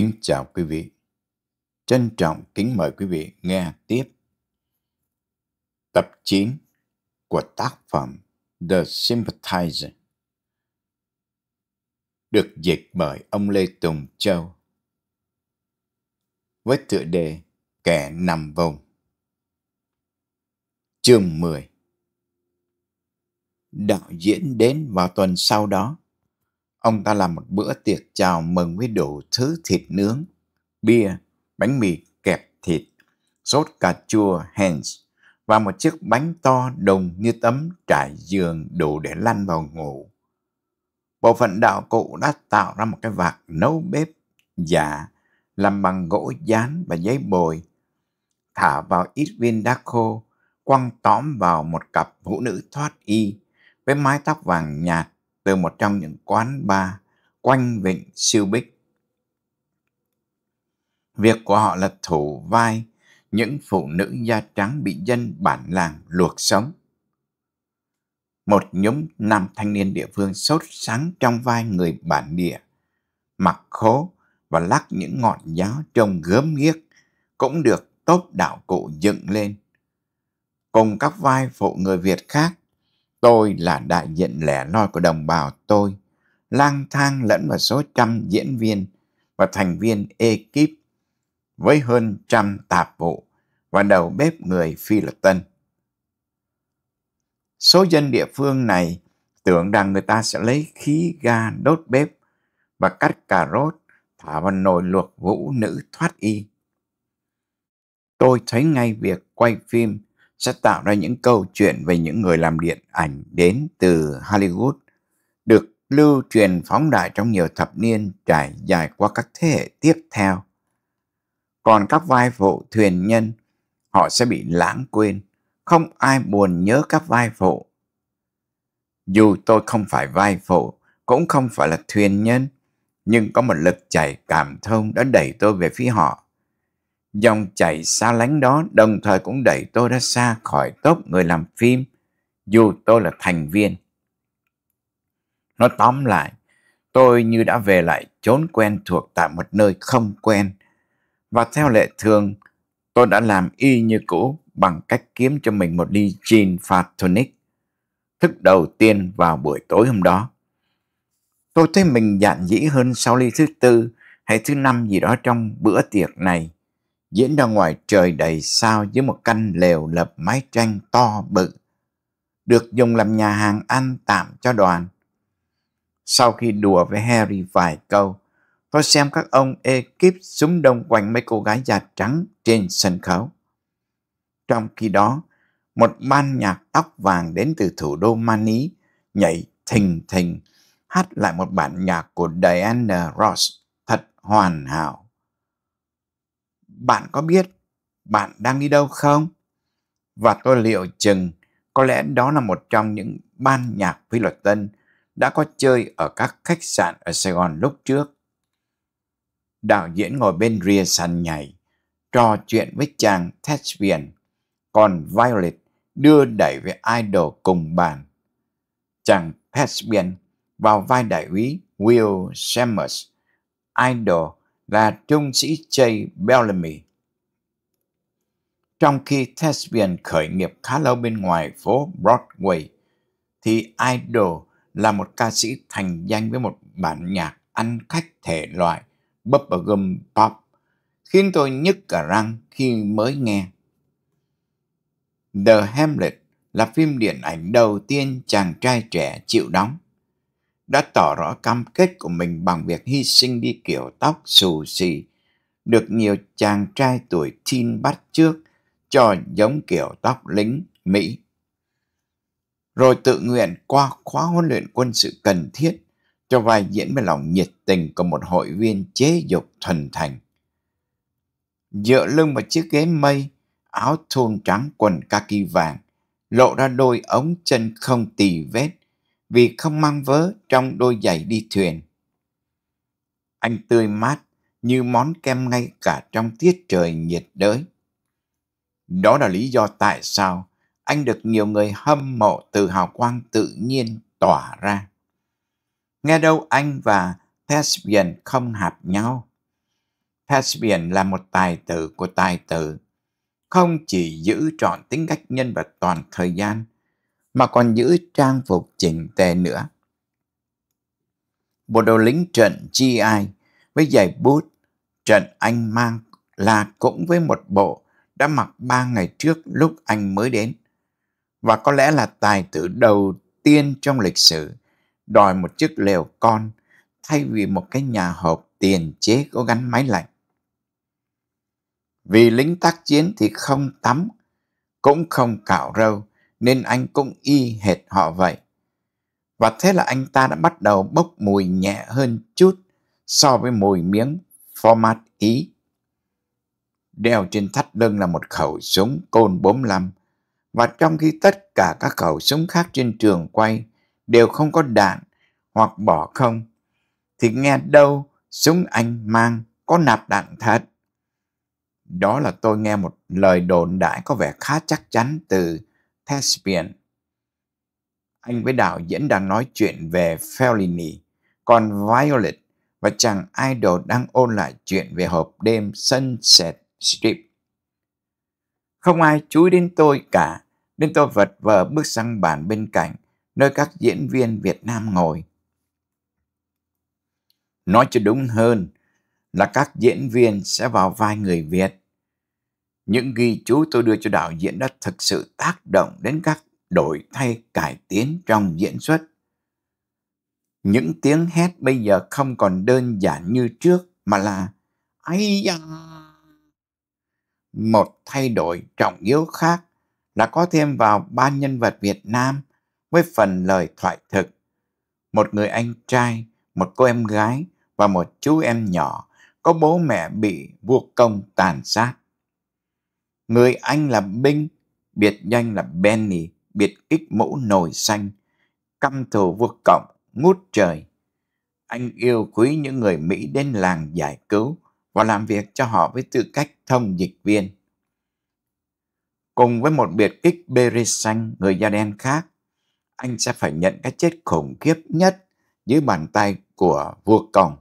Kính chào quý vị. Trân trọng kính mời quý vị nghe tiếp tập 9 của tác phẩm The Sympathizer được dịch bởi ông Lê Tùng Châu với tựa đề Kẻ nằm vùng. Chương 10 Đạo diễn đến vào tuần sau đó ông ta làm một bữa tiệc chào mừng với đủ thứ thịt nướng, bia, bánh mì kẹp thịt, sốt cà chua Hens và một chiếc bánh to đồng như tấm trải giường đủ để lăn vào ngủ. Bộ phận đạo cụ đã tạo ra một cái vạc nấu bếp giả làm bằng gỗ dán và giấy bồi, thả vào ít viên đá khô, quăng tóm vào một cặp vũ nữ thoát y với mái tóc vàng nhạt từ một trong những quán bar quanh vịnh siêu bích. Việc của họ là thủ vai những phụ nữ da trắng bị dân bản làng luộc sống. Một nhóm nam thanh niên địa phương sốt sáng trong vai người bản địa, mặc khố và lắc những ngọn giáo trông gớm ghiếc cũng được tốt đạo cụ dựng lên. Cùng các vai phụ người Việt khác, Tôi là đại diện lẻ loi của đồng bào tôi, lang thang lẫn vào số trăm diễn viên và thành viên ekip với hơn trăm tạp vụ và đầu bếp người Phi Lật Tân. Số dân địa phương này tưởng rằng người ta sẽ lấy khí ga đốt bếp và cắt cà rốt thả vào nồi luộc vũ nữ thoát y. Tôi thấy ngay việc quay phim sẽ tạo ra những câu chuyện về những người làm điện ảnh đến từ Hollywood, được lưu truyền phóng đại trong nhiều thập niên trải dài qua các thế hệ tiếp theo. Còn các vai phụ thuyền nhân, họ sẽ bị lãng quên, không ai buồn nhớ các vai phụ. Dù tôi không phải vai phụ, cũng không phải là thuyền nhân, nhưng có một lực chảy cảm thông đã đẩy tôi về phía họ Dòng chảy xa lánh đó đồng thời cũng đẩy tôi ra xa khỏi top người làm phim, dù tôi là thành viên. Nói tóm lại, tôi như đã về lại chốn quen thuộc tại một nơi không quen. Và theo lệ thường, tôi đã làm y như cũ bằng cách kiếm cho mình một ly gin phạt tonic. Thức đầu tiên vào buổi tối hôm đó. Tôi thấy mình giản dĩ hơn sau ly thứ tư hay thứ năm gì đó trong bữa tiệc này diễn ra ngoài trời đầy sao với một căn lều lập mái tranh to bự, được dùng làm nhà hàng ăn tạm cho đoàn. Sau khi đùa với Harry vài câu, tôi xem các ông ekip súng đông quanh mấy cô gái da trắng trên sân khấu. Trong khi đó, một ban nhạc tóc vàng đến từ thủ đô Mani nhảy thình thình, hát lại một bản nhạc của Diana Ross thật hoàn hảo bạn có biết bạn đang đi đâu không? Và tôi liệu chừng có lẽ đó là một trong những ban nhạc phi luật tân đã có chơi ở các khách sạn ở Sài Gòn lúc trước. Đạo diễn ngồi bên rìa sàn nhảy, trò chuyện với chàng thespian, còn Violet đưa đẩy với idol cùng bàn. Chàng thespian vào vai đại úy Will Summers, idol là trung sĩ Jay Bellamy. Trong khi thespian khởi nghiệp khá lâu bên ngoài phố Broadway, thì idol là một ca sĩ thành danh với một bản nhạc ăn khách thể loại bubblegum pop, khiến tôi nhức cả răng khi mới nghe. The Hamlet là phim điện ảnh đầu tiên chàng trai trẻ chịu đóng đã tỏ rõ cam kết của mình bằng việc hy sinh đi kiểu tóc xù xì, được nhiều chàng trai tuổi teen bắt trước cho giống kiểu tóc lính Mỹ. Rồi tự nguyện qua khóa huấn luyện quân sự cần thiết cho vai diễn với lòng nhiệt tình của một hội viên chế dục thuần thành. Dựa lưng vào chiếc ghế mây, áo thun trắng quần kaki vàng, lộ ra đôi ống chân không tì vết, vì không mang vớ trong đôi giày đi thuyền. Anh tươi mát như món kem ngay cả trong tiết trời nhiệt đới. Đó là lý do tại sao anh được nhiều người hâm mộ từ hào quang tự nhiên tỏa ra. Nghe đâu anh và Thespian không hợp nhau. Thespian là một tài tử của tài tử, không chỉ giữ trọn tính cách nhân vật toàn thời gian, mà còn giữ trang phục chỉnh tề nữa. Bộ đồ lính trận GI với giày bút trận anh mang là cũng với một bộ đã mặc ba ngày trước lúc anh mới đến. Và có lẽ là tài tử đầu tiên trong lịch sử đòi một chiếc lều con thay vì một cái nhà hộp tiền chế có gắn máy lạnh. Vì lính tác chiến thì không tắm, cũng không cạo râu, nên anh cũng y hệt họ vậy. Và thế là anh ta đã bắt đầu bốc mùi nhẹ hơn chút so với mùi miếng format Ý. Đeo trên thắt lưng là một khẩu súng côn 45 và trong khi tất cả các khẩu súng khác trên trường quay đều không có đạn hoặc bỏ không thì nghe đâu súng anh mang có nạp đạn thật. Đó là tôi nghe một lời đồn đại có vẻ khá chắc chắn từ Thespian. Anh ừ. với đạo diễn đang nói chuyện về Fellini, còn Violet và chàng idol đang ôn lại chuyện về hộp đêm Sunset Strip. Không ai chú ý đến tôi cả, nên tôi vật vờ bước sang bàn bên cạnh, nơi các diễn viên Việt Nam ngồi. Nói cho đúng hơn là các diễn viên sẽ vào vai người Việt những ghi chú tôi đưa cho đạo diễn đã thực sự tác động đến các đổi thay cải tiến trong diễn xuất. Những tiếng hét bây giờ không còn đơn giản như trước mà là Ây da! Một thay đổi trọng yếu khác là có thêm vào ba nhân vật Việt Nam với phần lời thoại thực. Một người anh trai, một cô em gái và một chú em nhỏ có bố mẹ bị vua công tàn sát. Người Anh là binh, biệt danh là Benny, biệt kích mũ nồi xanh, căm thù vô cộng, ngút trời. Anh yêu quý những người Mỹ đến làng giải cứu và làm việc cho họ với tư cách thông dịch viên. Cùng với một biệt kích beret xanh người da đen khác, anh sẽ phải nhận cái chết khủng khiếp nhất dưới bàn tay của vua còng.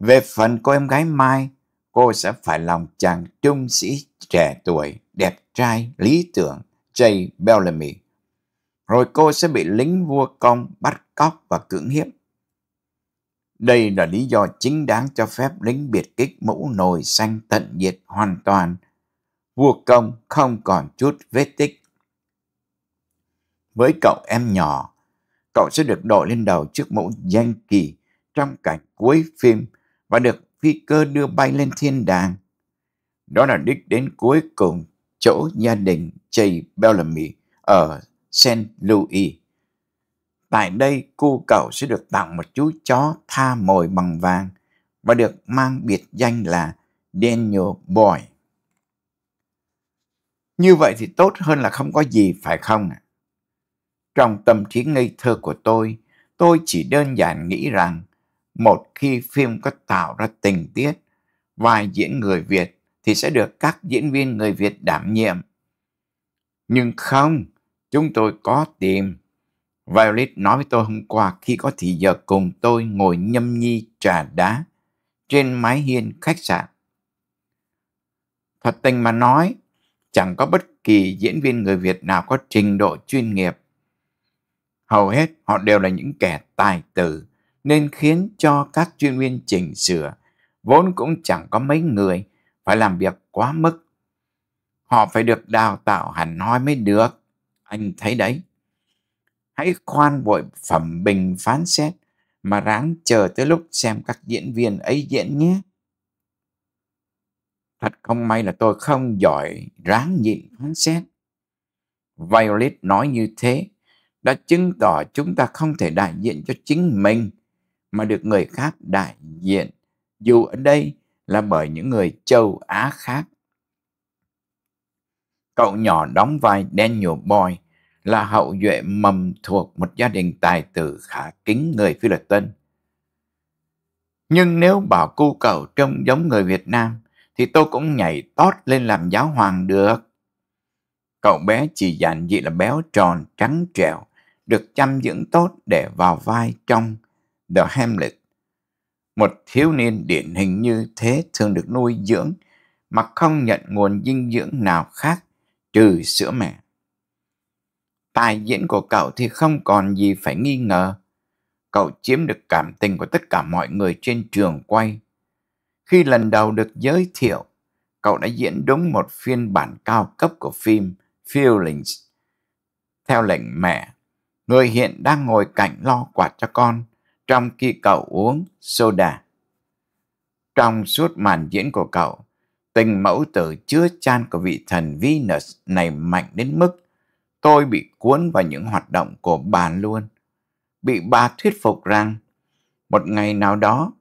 Về phần cô em gái Mai, cô sẽ phải lòng chàng trung sĩ trẻ tuổi, đẹp trai, lý tưởng, Jay Bellamy. Rồi cô sẽ bị lính vua công bắt cóc và cưỡng hiếp. Đây là lý do chính đáng cho phép lính biệt kích mũ nồi xanh tận diệt hoàn toàn. Vua công không còn chút vết tích. Với cậu em nhỏ, cậu sẽ được đội lên đầu chiếc mũ danh kỳ trong cảnh cuối phim và được phi cơ đưa bay lên thiên đàng. Đó là đích đến cuối cùng chỗ gia đình Jay Bellamy ở St. Louis. Tại đây, cô cậu sẽ được tặng một chú chó tha mồi bằng vàng và được mang biệt danh là Daniel Boy. Như vậy thì tốt hơn là không có gì phải không Trong tâm trí ngây thơ của tôi, tôi chỉ đơn giản nghĩ rằng một khi phim có tạo ra tình tiết vai diễn người Việt thì sẽ được các diễn viên người Việt đảm nhiệm. Nhưng không, chúng tôi có tìm. Violet nói với tôi hôm qua khi có thì giờ cùng tôi ngồi nhâm nhi trà đá trên mái hiên khách sạn. Thật tình mà nói, chẳng có bất kỳ diễn viên người Việt nào có trình độ chuyên nghiệp. Hầu hết họ đều là những kẻ tài tử, nên khiến cho các chuyên viên chỉnh sửa vốn cũng chẳng có mấy người phải làm việc quá mức. Họ phải được đào tạo hẳn hoi mới được, anh thấy đấy. Hãy khoan vội phẩm bình phán xét mà ráng chờ tới lúc xem các diễn viên ấy diễn nhé. Thật không may là tôi không giỏi ráng nhịn phán xét. Violet nói như thế đã chứng tỏ chúng ta không thể đại diện cho chính mình mà được người khác đại diện, dù ở đây là bởi những người châu Á khác. Cậu nhỏ đóng vai Daniel Boy là hậu duệ mầm thuộc một gia đình tài tử khả kính người Philippines. Nhưng nếu bảo cu cậu trông giống người Việt Nam thì tôi cũng nhảy tót lên làm giáo hoàng được. Cậu bé chỉ dặn dị là béo tròn, trắng trẻo, được chăm dưỡng tốt để vào vai trong The Hamlet. Một thiếu niên điển hình như thế thường được nuôi dưỡng mà không nhận nguồn dinh dưỡng nào khác trừ sữa mẹ. Tài diễn của cậu thì không còn gì phải nghi ngờ. Cậu chiếm được cảm tình của tất cả mọi người trên trường quay. Khi lần đầu được giới thiệu, cậu đã diễn đúng một phiên bản cao cấp của phim Feelings. Theo lệnh mẹ, người hiện đang ngồi cạnh lo quạt cho con, trong khi cậu uống soda. Trong suốt màn diễn của cậu, tình mẫu tử chứa chan của vị thần Venus này mạnh đến mức tôi bị cuốn vào những hoạt động của bà luôn. Bị bà thuyết phục rằng một ngày nào đó,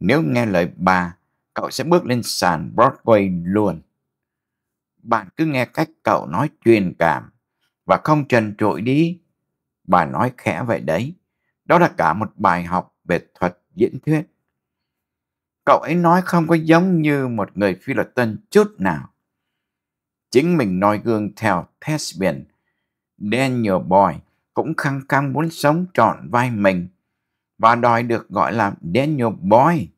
nếu nghe lời bà, cậu sẽ bước lên sàn Broadway luôn. Bạn cứ nghe cách cậu nói truyền cảm và không trần trội đi. Bà nói khẽ vậy đấy. Đó là cả một bài học về thuật diễn thuyết. Cậu ấy nói không có giống như một người phi luật tân chút nào. Chính mình nói gương theo Thespian, Daniel Boy cũng khăng khăng muốn sống trọn vai mình và đòi được gọi là Daniel Boy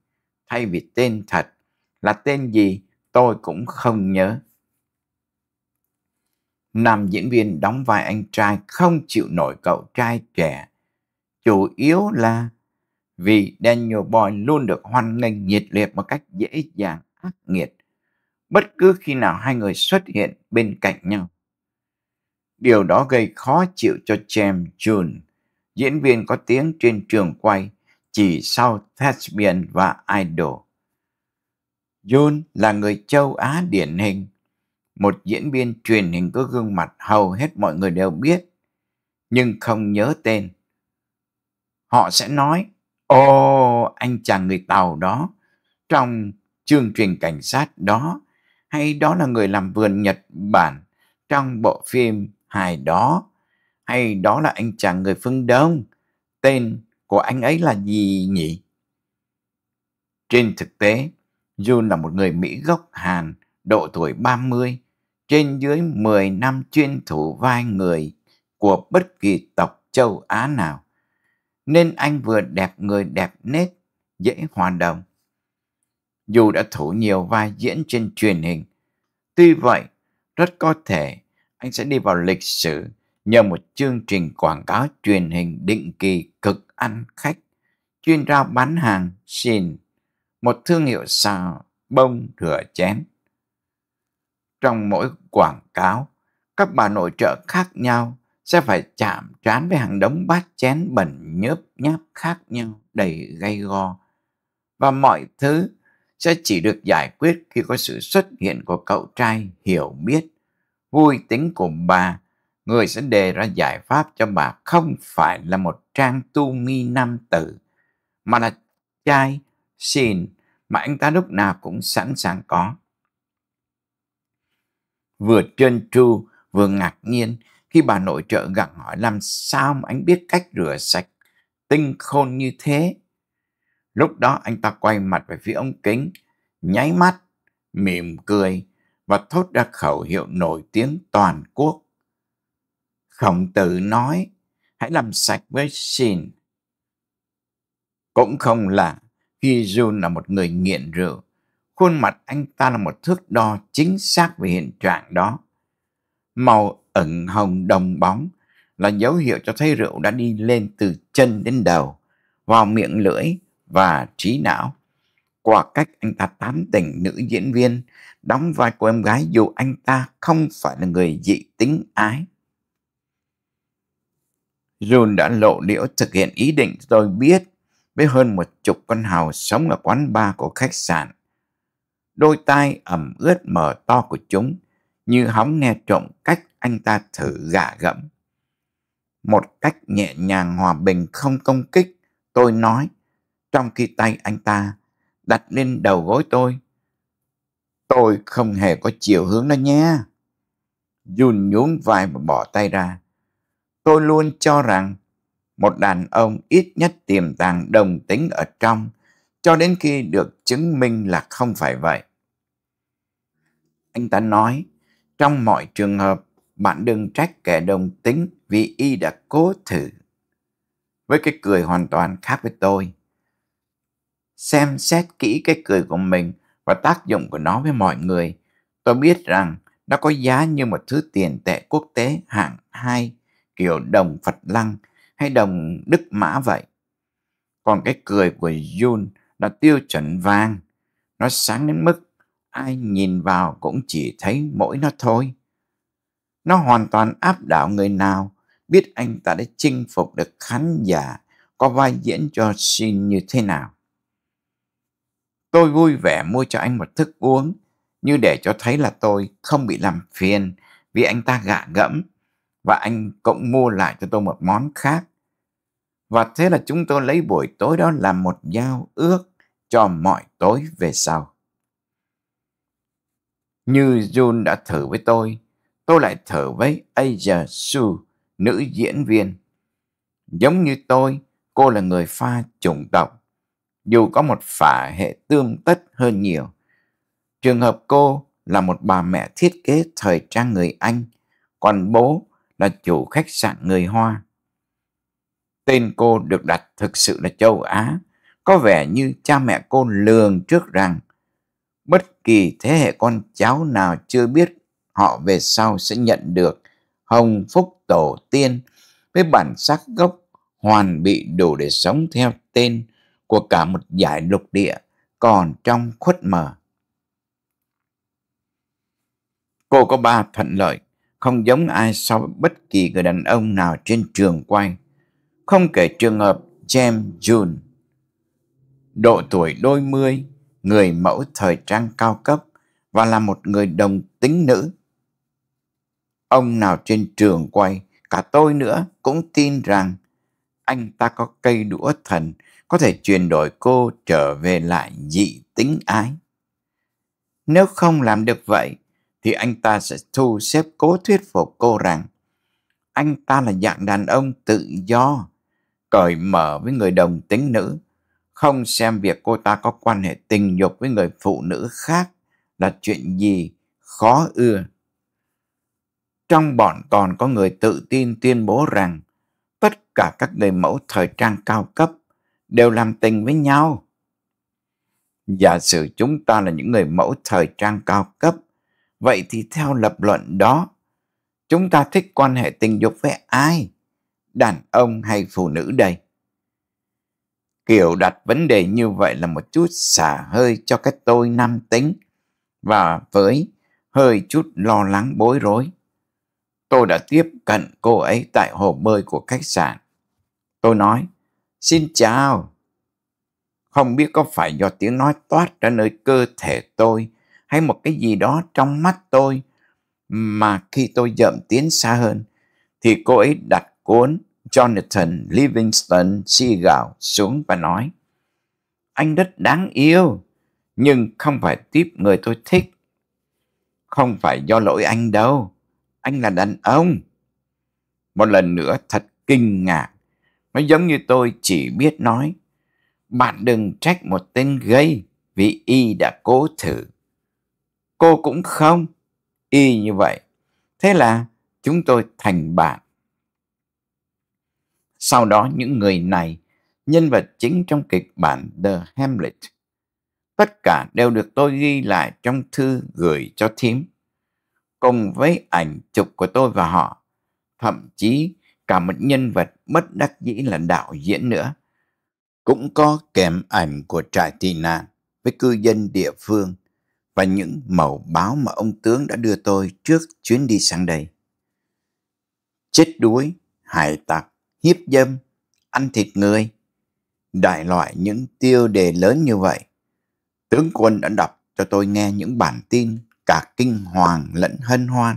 thay vì tên thật là tên gì tôi cũng không nhớ. Nam diễn viên đóng vai anh trai không chịu nổi cậu trai trẻ chủ yếu là vì Daniel Boy luôn được hoan nghênh nhiệt liệt một cách dễ dàng ác nghiệt bất cứ khi nào hai người xuất hiện bên cạnh nhau. Điều đó gây khó chịu cho James June, diễn viên có tiếng trên trường quay chỉ sau Thespian và Idol. June là người châu Á điển hình, một diễn viên truyền hình có gương mặt hầu hết mọi người đều biết, nhưng không nhớ tên họ sẽ nói ô anh chàng người tàu đó trong chương truyền cảnh sát đó hay đó là người làm vườn nhật bản trong bộ phim hài đó hay đó là anh chàng người phương đông tên của anh ấy là gì nhỉ trên thực tế Jun là một người Mỹ gốc Hàn độ tuổi 30 trên dưới 10 năm chuyên thủ vai người của bất kỳ tộc châu Á nào nên anh vừa đẹp người đẹp nết, dễ hòa đồng. Dù đã thủ nhiều vai diễn trên truyền hình, tuy vậy rất có thể anh sẽ đi vào lịch sử nhờ một chương trình quảng cáo truyền hình định kỳ cực ăn khách, chuyên rao bán hàng xin một thương hiệu xào bông rửa chén. Trong mỗi quảng cáo, các bà nội trợ khác nhau sẽ phải chạm trán với hàng đống bát chén bẩn nhớp nháp khác nhau đầy gay go và mọi thứ sẽ chỉ được giải quyết khi có sự xuất hiện của cậu trai hiểu biết vui tính của bà người sẽ đề ra giải pháp cho bà không phải là một trang tu mi nam tử mà là trai xin mà anh ta lúc nào cũng sẵn sàng có vừa trơn tru vừa ngạc nhiên khi bà nội trợ gặng hỏi làm sao mà anh biết cách rửa sạch tinh khôn như thế. Lúc đó anh ta quay mặt về phía ông kính, nháy mắt, mỉm cười và thốt ra khẩu hiệu nổi tiếng toàn quốc. Khổng tử nói, hãy làm sạch với xin. Cũng không lạ khi Jun là một người nghiện rượu, khuôn mặt anh ta là một thước đo chính xác về hiện trạng đó. Màu ẩn hồng đồng bóng là dấu hiệu cho thấy rượu đã đi lên từ chân đến đầu, vào miệng lưỡi và trí não. Qua cách anh ta tán tỉnh nữ diễn viên, đóng vai của em gái dù anh ta không phải là người dị tính ái. Jun đã lộ liễu thực hiện ý định tôi biết với hơn một chục con hào sống ở quán bar của khách sạn. Đôi tai ẩm ướt mở to của chúng như hóng nghe trộm cách anh ta thử gả gẫm. Một cách nhẹ nhàng hòa bình không công kích, tôi nói, trong khi tay anh ta đặt lên đầu gối tôi. Tôi không hề có chiều hướng đó nhé. Jun nhún vai và bỏ tay ra. Tôi luôn cho rằng một đàn ông ít nhất tiềm tàng đồng tính ở trong cho đến khi được chứng minh là không phải vậy. Anh ta nói, trong mọi trường hợp, bạn đừng trách kẻ đồng tính vì y đã cố thử. Với cái cười hoàn toàn khác với tôi. Xem xét kỹ cái cười của mình và tác dụng của nó với mọi người, tôi biết rằng nó có giá như một thứ tiền tệ quốc tế hạng hai kiểu đồng Phật Lăng hay đồng Đức Mã vậy. Còn cái cười của Jun là tiêu chuẩn vàng. Nó sáng đến mức ai nhìn vào cũng chỉ thấy mỗi nó thôi. Nó hoàn toàn áp đảo người nào biết anh ta đã chinh phục được khán giả có vai diễn cho xin như thế nào. Tôi vui vẻ mua cho anh một thức uống như để cho thấy là tôi không bị làm phiền vì anh ta gạ gẫm và anh cũng mua lại cho tôi một món khác. Và thế là chúng tôi lấy buổi tối đó làm một giao ước cho mọi tối về sau. Như Jun đã thử với tôi, tôi lại thở với Aja Su, nữ diễn viên. Giống như tôi, cô là người pha chủng tộc, dù có một phả hệ tương tất hơn nhiều. Trường hợp cô là một bà mẹ thiết kế thời trang người Anh, còn bố là chủ khách sạn người Hoa. Tên cô được đặt thực sự là châu Á, có vẻ như cha mẹ cô lường trước rằng bất kỳ thế hệ con cháu nào chưa biết họ về sau sẽ nhận được hồng phúc tổ tiên với bản sắc gốc hoàn bị đủ để sống theo tên của cả một giải lục địa còn trong khuất mờ. Cô có ba thuận lợi, không giống ai so với bất kỳ người đàn ông nào trên trường quay, không kể trường hợp James June. Độ tuổi đôi mươi, người mẫu thời trang cao cấp và là một người đồng tính nữ ông nào trên trường quay, cả tôi nữa cũng tin rằng anh ta có cây đũa thần có thể chuyển đổi cô trở về lại dị tính ái. Nếu không làm được vậy, thì anh ta sẽ thu xếp cố thuyết phục cô rằng anh ta là dạng đàn ông tự do, cởi mở với người đồng tính nữ, không xem việc cô ta có quan hệ tình dục với người phụ nữ khác là chuyện gì khó ưa trong bọn còn có người tự tin tuyên bố rằng tất cả các người mẫu thời trang cao cấp đều làm tình với nhau. Giả sử chúng ta là những người mẫu thời trang cao cấp, vậy thì theo lập luận đó, chúng ta thích quan hệ tình dục với ai? Đàn ông hay phụ nữ đây? Kiểu đặt vấn đề như vậy là một chút xả hơi cho cái tôi nam tính và với hơi chút lo lắng bối rối tôi đã tiếp cận cô ấy tại hồ bơi của khách sạn. Tôi nói, xin chào. Không biết có phải do tiếng nói toát ra nơi cơ thể tôi hay một cái gì đó trong mắt tôi mà khi tôi dậm tiến xa hơn thì cô ấy đặt cuốn Jonathan Livingston Seagal xuống và nói Anh rất đáng yêu nhưng không phải tiếp người tôi thích. Không phải do lỗi anh đâu anh là đàn ông. Một lần nữa thật kinh ngạc, nó giống như tôi chỉ biết nói. Bạn đừng trách một tên gây vì y đã cố thử. Cô cũng không, y như vậy. Thế là chúng tôi thành bạn. Sau đó những người này, nhân vật chính trong kịch bản The Hamlet, tất cả đều được tôi ghi lại trong thư gửi cho thím cùng với ảnh chụp của tôi và họ. Thậm chí cả một nhân vật bất đắc dĩ là đạo diễn nữa. Cũng có kèm ảnh của trại tị nạn với cư dân địa phương và những mẫu báo mà ông tướng đã đưa tôi trước chuyến đi sang đây. Chết đuối, hải tặc, hiếp dâm, ăn thịt người, đại loại những tiêu đề lớn như vậy. Tướng quân đã đọc cho tôi nghe những bản tin cả kinh hoàng lẫn hân hoan,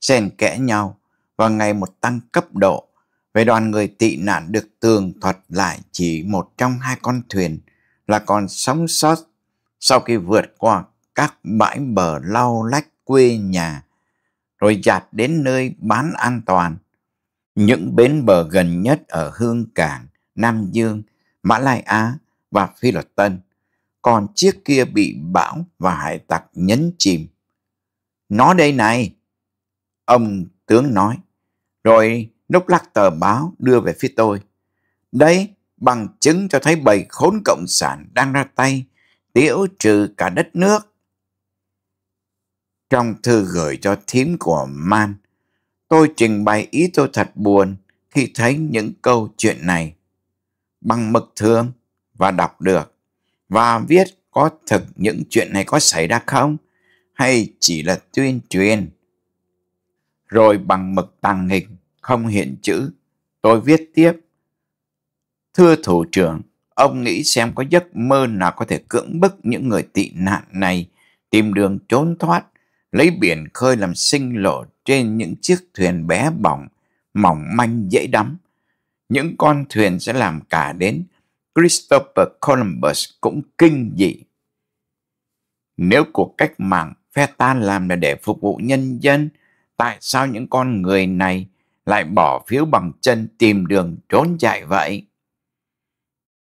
xen kẽ nhau và ngày một tăng cấp độ về đoàn người tị nạn được tường thuật lại chỉ một trong hai con thuyền là còn sống sót sau khi vượt qua các bãi bờ lau lách quê nhà rồi dạt đến nơi bán an toàn. Những bến bờ gần nhất ở Hương Cảng, Nam Dương, Mã Lai Á và Phi Luật Tân, còn chiếc kia bị bão và hải tặc nhấn chìm nó đây này. Ông tướng nói, rồi lúc lắc tờ báo đưa về phía tôi. Đấy, bằng chứng cho thấy bầy khốn cộng sản đang ra tay, tiễu trừ cả đất nước. Trong thư gửi cho thím của Man, tôi trình bày ý tôi thật buồn khi thấy những câu chuyện này bằng mực thường và đọc được và viết có thực những chuyện này có xảy ra không hay chỉ là tuyên truyền. Rồi bằng mực tàng hình, không hiện chữ, tôi viết tiếp. Thưa thủ trưởng, ông nghĩ xem có giấc mơ nào có thể cưỡng bức những người tị nạn này tìm đường trốn thoát, lấy biển khơi làm sinh lộ trên những chiếc thuyền bé bỏng, mỏng manh dễ đắm. Những con thuyền sẽ làm cả đến Christopher Columbus cũng kinh dị. Nếu cuộc cách mạng phép ta làm là để phục vụ nhân dân tại sao những con người này lại bỏ phiếu bằng chân tìm đường trốn chạy vậy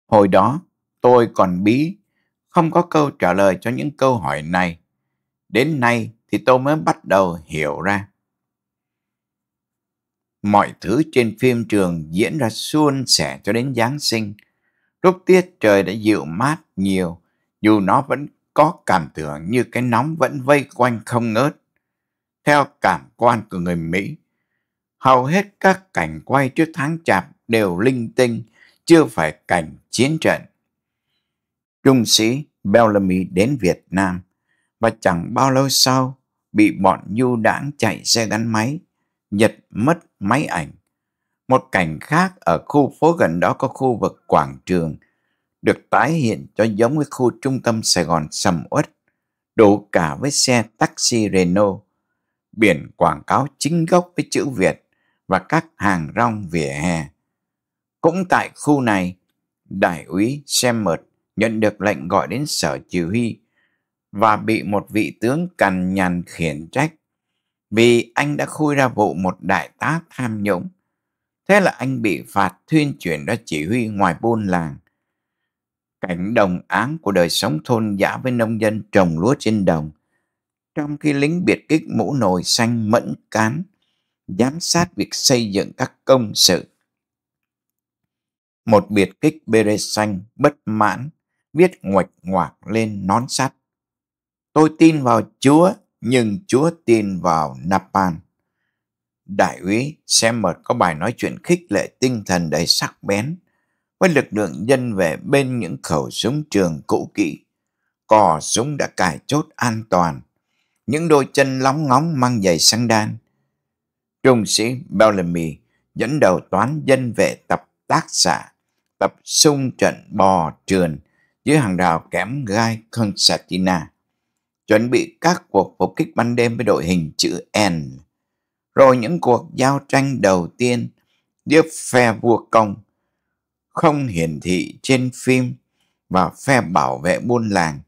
hồi đó tôi còn bí không có câu trả lời cho những câu hỏi này đến nay thì tôi mới bắt đầu hiểu ra mọi thứ trên phim trường diễn ra suôn sẻ cho đến giáng sinh lúc tiết trời đã dịu mát nhiều dù nó vẫn có cảm tưởng như cái nóng vẫn vây quanh không ngớt. Theo cảm quan của người Mỹ, hầu hết các cảnh quay trước tháng chạp đều linh tinh, chưa phải cảnh chiến trận. Trung sĩ Bellamy đến Việt Nam và chẳng bao lâu sau bị bọn nhu đảng chạy xe gắn máy, giật mất máy ảnh. Một cảnh khác ở khu phố gần đó có khu vực quảng trường được tái hiện cho giống với khu trung tâm Sài Gòn sầm uất, đủ cả với xe taxi Renault, biển quảng cáo chính gốc với chữ Việt và các hàng rong vỉa hè. Cũng tại khu này, đại úy Xem nhận được lệnh gọi đến sở chỉ huy và bị một vị tướng cằn nhằn khiển trách vì anh đã khui ra vụ một đại tá tham nhũng. Thế là anh bị phạt thuyên chuyển ra chỉ huy ngoài buôn làng cảnh đồng áng của đời sống thôn giả với nông dân trồng lúa trên đồng trong khi lính biệt kích mũ nồi xanh mẫn cán giám sát việc xây dựng các công sự một biệt kích bê xanh bất mãn viết ngoạch ngoạc lên nón sắt tôi tin vào chúa nhưng chúa tin vào napan đại úy xem mật có bài nói chuyện khích lệ tinh thần đầy sắc bén với lực lượng dân về bên những khẩu súng trường cũ kỹ. Cò súng đã cài chốt an toàn, những đôi chân lóng ngóng mang giày xăng đan. Trung sĩ Bellamy dẫn đầu toán dân về tập tác xạ, tập xung trận bò trườn dưới hàng rào kém gai Constantina, chuẩn bị các cuộc phục kích ban đêm với đội hình chữ N, rồi những cuộc giao tranh đầu tiên giữa phe vua công không hiển thị trên phim và phe bảo vệ buôn làng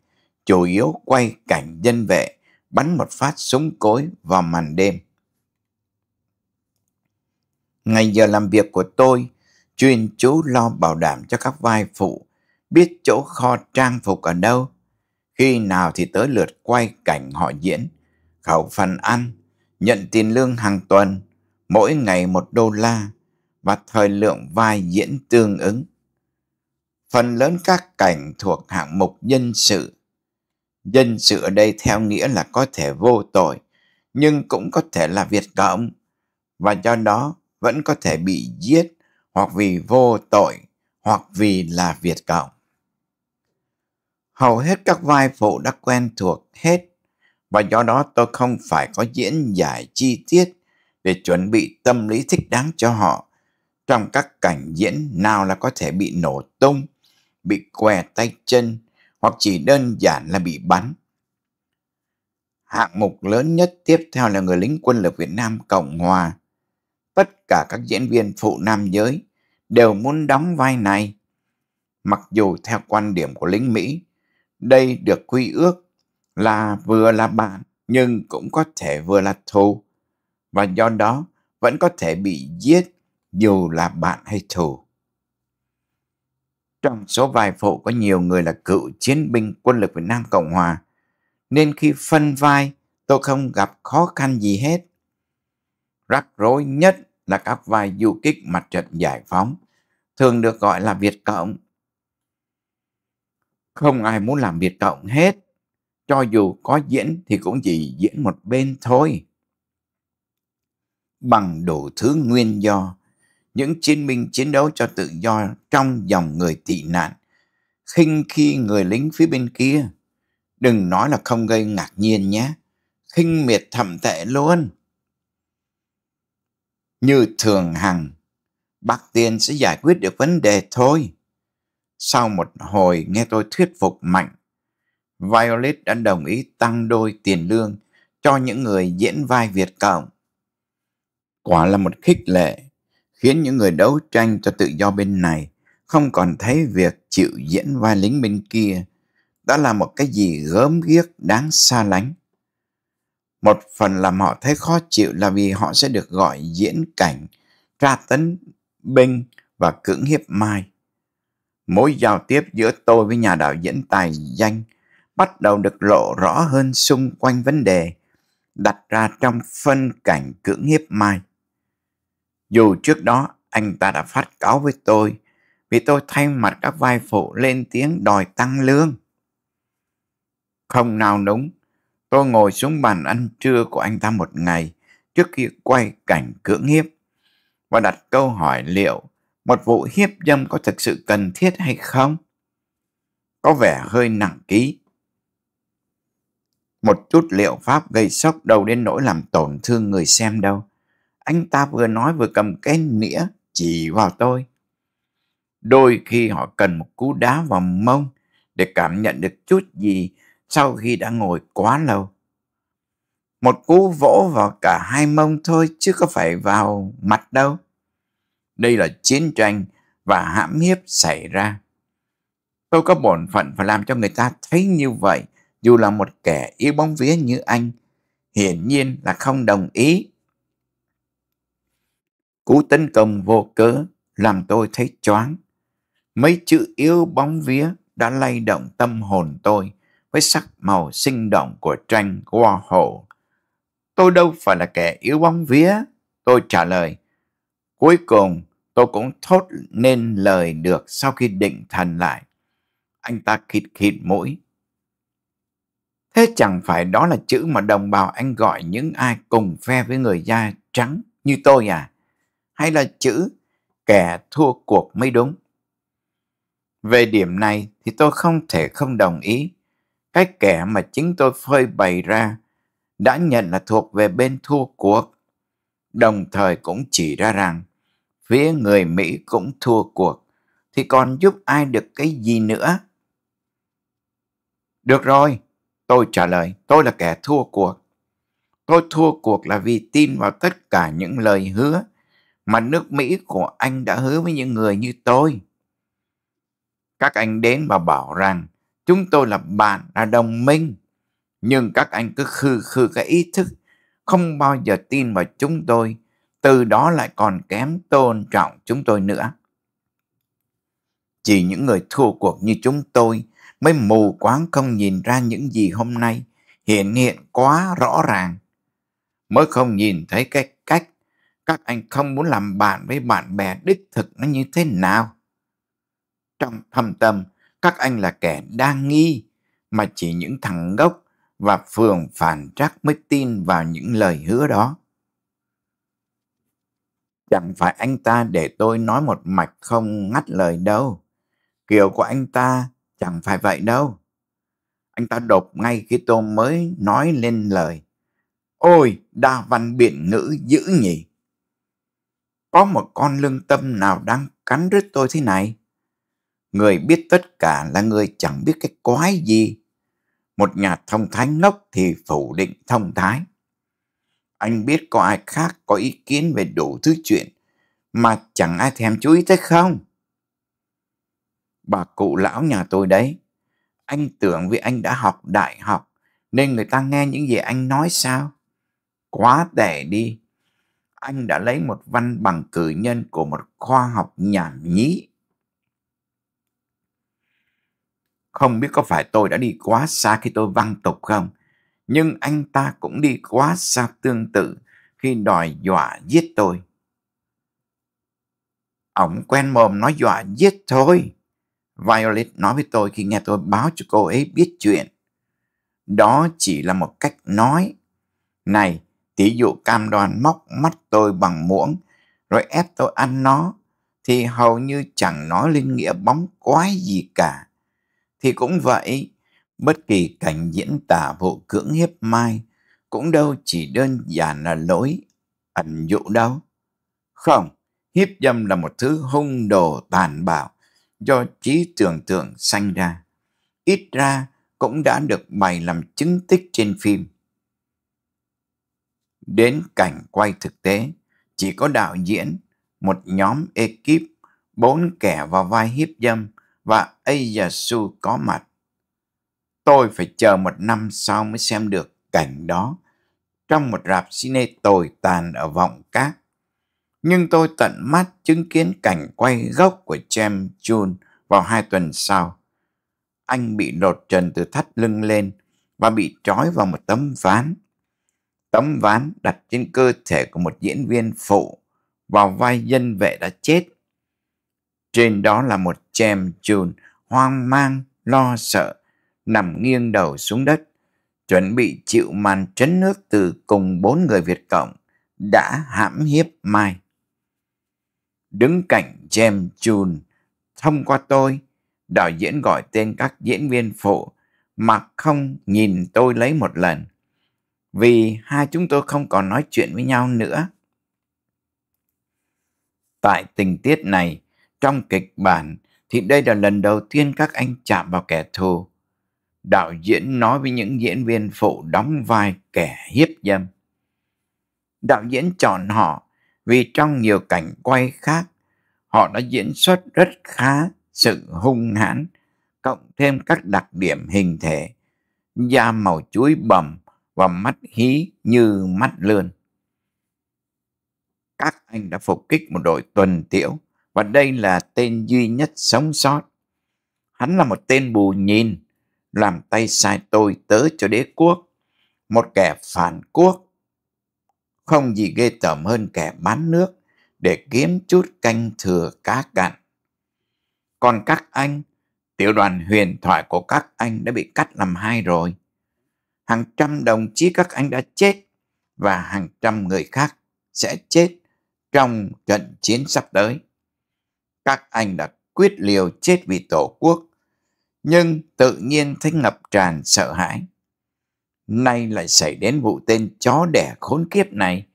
chủ yếu quay cảnh dân vệ bắn một phát súng cối vào màn đêm. Ngày giờ làm việc của tôi chuyên chú lo bảo đảm cho các vai phụ biết chỗ kho trang phục ở đâu, khi nào thì tới lượt quay cảnh họ diễn, khẩu phần ăn, nhận tiền lương hàng tuần, mỗi ngày một đô la và thời lượng vai diễn tương ứng. Phần lớn các cảnh thuộc hạng mục dân sự. Dân sự ở đây theo nghĩa là có thể vô tội, nhưng cũng có thể là việt cộng, và do đó vẫn có thể bị giết hoặc vì vô tội hoặc vì là Việt Cộng. Hầu hết các vai phụ đã quen thuộc hết và do đó tôi không phải có diễn giải chi tiết để chuẩn bị tâm lý thích đáng cho họ trong các cảnh diễn nào là có thể bị nổ tung, bị què tay chân hoặc chỉ đơn giản là bị bắn. Hạng mục lớn nhất tiếp theo là người lính quân lực Việt Nam Cộng Hòa. Tất cả các diễn viên phụ nam giới đều muốn đóng vai này. Mặc dù theo quan điểm của lính Mỹ, đây được quy ước là vừa là bạn nhưng cũng có thể vừa là thù và do đó vẫn có thể bị giết dù là bạn hay thù. Trong số vai phụ có nhiều người là cựu chiến binh quân lực Việt Nam Cộng Hòa, nên khi phân vai tôi không gặp khó khăn gì hết. Rắc rối nhất là các vai du kích mặt trận giải phóng, thường được gọi là Việt Cộng. Không ai muốn làm Việt Cộng hết, cho dù có diễn thì cũng chỉ diễn một bên thôi. Bằng đủ thứ nguyên do, những chiến binh chiến đấu cho tự do trong dòng người tị nạn, khinh khi người lính phía bên kia. Đừng nói là không gây ngạc nhiên nhé, khinh miệt thậm tệ luôn. Như thường hằng, bắc tiên sẽ giải quyết được vấn đề thôi. Sau một hồi nghe tôi thuyết phục mạnh, Violet đã đồng ý tăng đôi tiền lương cho những người diễn vai Việt Cộng. Quả là một khích lệ khiến những người đấu tranh cho tự do bên này không còn thấy việc chịu diễn vai lính bên kia đã là một cái gì gớm ghiếc đáng xa lánh. Một phần làm họ thấy khó chịu là vì họ sẽ được gọi diễn cảnh, tra tấn binh và cưỡng hiếp mai. Mối giao tiếp giữa tôi với nhà đạo diễn tài danh bắt đầu được lộ rõ hơn xung quanh vấn đề đặt ra trong phân cảnh cưỡng hiếp mai. Dù trước đó anh ta đã phát cáo với tôi vì tôi thay mặt các vai phụ lên tiếng đòi tăng lương. Không nào đúng, tôi ngồi xuống bàn ăn trưa của anh ta một ngày trước khi quay cảnh cưỡng hiếp và đặt câu hỏi liệu một vụ hiếp dâm có thực sự cần thiết hay không? Có vẻ hơi nặng ký. Một chút liệu pháp gây sốc đâu đến nỗi làm tổn thương người xem đâu anh ta vừa nói vừa cầm cái nĩa chỉ vào tôi. Đôi khi họ cần một cú đá vào mông để cảm nhận được chút gì sau khi đã ngồi quá lâu. Một cú vỗ vào cả hai mông thôi chứ có phải vào mặt đâu. Đây là chiến tranh và hãm hiếp xảy ra. Tôi có bổn phận phải làm cho người ta thấy như vậy dù là một kẻ yêu bóng vía như anh. Hiển nhiên là không đồng ý Cú tấn công vô cớ làm tôi thấy choáng. Mấy chữ yêu bóng vía đã lay động tâm hồn tôi với sắc màu sinh động của tranh Warhol. Tôi đâu phải là kẻ yêu bóng vía, tôi trả lời. Cuối cùng, tôi cũng thốt nên lời được sau khi định thần lại. Anh ta khịt khịt mũi. Thế chẳng phải đó là chữ mà đồng bào anh gọi những ai cùng phe với người da trắng như tôi à? hay là chữ kẻ thua cuộc mới đúng. Về điểm này thì tôi không thể không đồng ý. Cái kẻ mà chính tôi phơi bày ra đã nhận là thuộc về bên thua cuộc. Đồng thời cũng chỉ ra rằng phía người Mỹ cũng thua cuộc thì còn giúp ai được cái gì nữa? Được rồi, tôi trả lời, tôi là kẻ thua cuộc. Tôi thua cuộc là vì tin vào tất cả những lời hứa mà nước Mỹ của anh đã hứa với những người như tôi. Các anh đến và bảo rằng chúng tôi là bạn, là đồng minh. Nhưng các anh cứ khư khư cái ý thức, không bao giờ tin vào chúng tôi, từ đó lại còn kém tôn trọng chúng tôi nữa. Chỉ những người thua cuộc như chúng tôi mới mù quáng không nhìn ra những gì hôm nay hiện hiện quá rõ ràng, mới không nhìn thấy cái cách các anh không muốn làm bạn với bạn bè đích thực nó như thế nào. Trong thâm tâm, các anh là kẻ đa nghi, mà chỉ những thằng gốc và phường phản trắc mới tin vào những lời hứa đó. Chẳng phải anh ta để tôi nói một mạch không ngắt lời đâu. Kiểu của anh ta chẳng phải vậy đâu. Anh ta đột ngay khi tôi mới nói lên lời. Ôi, đa văn biện ngữ dữ nhỉ có một con lương tâm nào đang cắn rứt tôi thế này? Người biết tất cả là người chẳng biết cái quái gì. Một nhà thông thái ngốc thì phủ định thông thái. Anh biết có ai khác có ý kiến về đủ thứ chuyện mà chẳng ai thèm chú ý tới không? Bà cụ lão nhà tôi đấy, anh tưởng vì anh đã học đại học nên người ta nghe những gì anh nói sao? Quá tệ đi anh đã lấy một văn bằng cử nhân của một khoa học nhảm nhí. Không biết có phải tôi đã đi quá xa khi tôi văn tục không, nhưng anh ta cũng đi quá xa tương tự khi đòi dọa giết tôi. Ông quen mồm nói dọa giết thôi. Violet nói với tôi khi nghe tôi báo cho cô ấy biết chuyện. Đó chỉ là một cách nói. Này, Tí dụ cam đoan móc mắt tôi bằng muỗng, rồi ép tôi ăn nó, thì hầu như chẳng nói linh nghĩa bóng quái gì cả. Thì cũng vậy, bất kỳ cảnh diễn tả vụ cưỡng hiếp mai cũng đâu chỉ đơn giản là lỗi ẩn dụ đâu. Không, hiếp dâm là một thứ hung đồ tàn bạo do trí tưởng tượng sanh ra. Ít ra cũng đã được bày làm chứng tích trên phim đến cảnh quay thực tế, chỉ có đạo diễn, một nhóm ekip, bốn kẻ vào vai hiếp dâm và Ayasu có mặt. Tôi phải chờ một năm sau mới xem được cảnh đó trong một rạp cine tồi tàn ở vọng cát. Nhưng tôi tận mắt chứng kiến cảnh quay gốc của James chun vào hai tuần sau. Anh bị lột trần từ thắt lưng lên và bị trói vào một tấm ván Tấm ván đặt trên cơ thể của một diễn viên phụ vào vai dân vệ đã chết. Trên đó là một chèm chùn hoang mang, lo sợ, nằm nghiêng đầu xuống đất, chuẩn bị chịu màn trấn nước từ cùng bốn người Việt Cộng đã hãm hiếp Mai. Đứng cạnh chèm chùn, thông qua tôi, đạo diễn gọi tên các diễn viên phụ mà không nhìn tôi lấy một lần vì hai chúng tôi không còn nói chuyện với nhau nữa. Tại tình tiết này, trong kịch bản thì đây là lần đầu tiên các anh chạm vào kẻ thù. Đạo diễn nói với những diễn viên phụ đóng vai kẻ hiếp dâm. Đạo diễn chọn họ vì trong nhiều cảnh quay khác, họ đã diễn xuất rất khá sự hung hãn, cộng thêm các đặc điểm hình thể, da màu chuối bầm, và mắt hí như mắt lươn. Các anh đã phục kích một đội tuần tiễu và đây là tên duy nhất sống sót. Hắn là một tên bù nhìn, làm tay sai tôi tớ cho đế quốc, một kẻ phản quốc. Không gì ghê tởm hơn kẻ bán nước để kiếm chút canh thừa cá cạn. Còn các anh, tiểu đoàn huyền thoại của các anh đã bị cắt làm hai rồi hàng trăm đồng chí các anh đã chết và hàng trăm người khác sẽ chết trong trận chiến sắp tới. Các anh đã quyết liều chết vì Tổ quốc, nhưng tự nhiên thấy ngập tràn sợ hãi. Nay lại xảy đến vụ tên chó đẻ khốn kiếp này.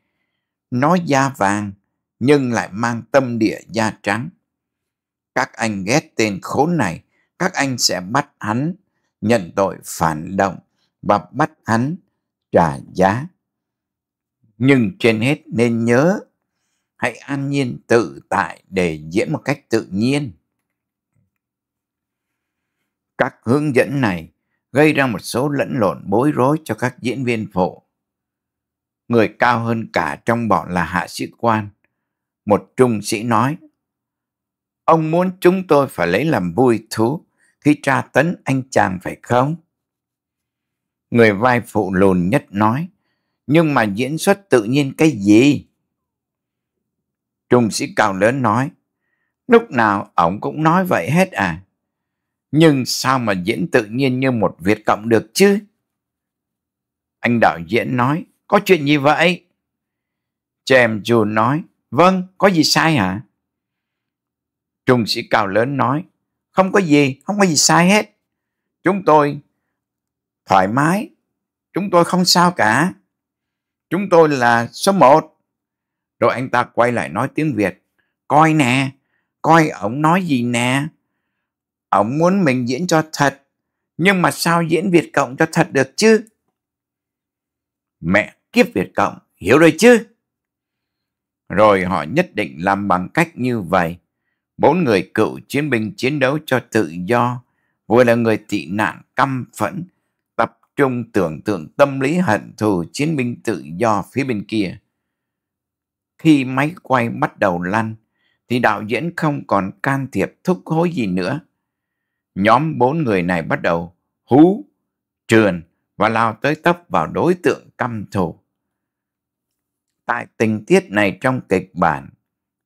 Nó da vàng, nhưng lại mang tâm địa da trắng. Các anh ghét tên khốn này, các anh sẽ bắt hắn, nhận tội phản động và bắt hắn trả giá. Nhưng trên hết nên nhớ, hãy an nhiên tự tại để diễn một cách tự nhiên. Các hướng dẫn này gây ra một số lẫn lộn bối rối cho các diễn viên phổ. Người cao hơn cả trong bọn là hạ sĩ quan. Một trung sĩ nói, Ông muốn chúng tôi phải lấy làm vui thú khi tra tấn anh chàng phải không? Người vai phụ lùn nhất nói, nhưng mà diễn xuất tự nhiên cái gì? Trung sĩ cao lớn nói, lúc nào ổng cũng nói vậy hết à? Nhưng sao mà diễn tự nhiên như một Việt Cộng được chứ? Anh đạo diễn nói, có chuyện gì vậy? Chèm dù nói, vâng, có gì sai hả? Trung sĩ cao lớn nói, không có gì, không có gì sai hết. Chúng tôi thoải mái chúng tôi không sao cả chúng tôi là số một rồi anh ta quay lại nói tiếng việt coi nè coi ổng nói gì nè ổng muốn mình diễn cho thật nhưng mà sao diễn việt cộng cho thật được chứ mẹ kiếp việt cộng hiểu rồi chứ rồi họ nhất định làm bằng cách như vậy bốn người cựu chiến binh chiến đấu cho tự do vừa là người tị nạn căm phẫn trung tưởng tượng tâm lý hận thù chiến binh tự do phía bên kia. Khi máy quay bắt đầu lăn, thì đạo diễn không còn can thiệp thúc hối gì nữa. Nhóm bốn người này bắt đầu hú, trườn và lao tới tấp vào đối tượng căm thù. Tại tình tiết này trong kịch bản,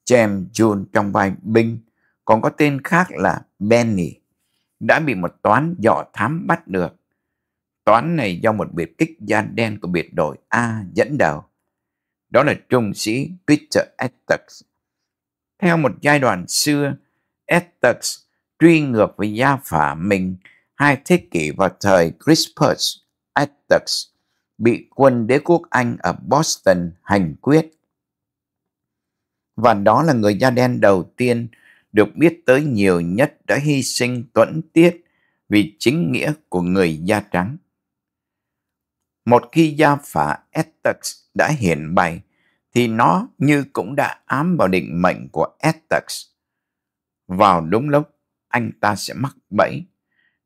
James June trong vai Binh còn có tên khác là Benny đã bị một toán dọ thám bắt được toán này do một biệt kích da đen của biệt đội A dẫn đầu. Đó là trung sĩ Peter Estes. Theo một giai đoạn xưa, Estes truy ngược với gia phả mình hai thế kỷ vào thời Crispus Attucks bị quân đế quốc Anh ở Boston hành quyết. Và đó là người da đen đầu tiên được biết tới nhiều nhất đã hy sinh tuẫn tiết vì chính nghĩa của người da trắng một khi gia phả Estax đã hiện bày, thì nó như cũng đã ám vào định mệnh của Estax. Vào đúng lúc, anh ta sẽ mắc bẫy,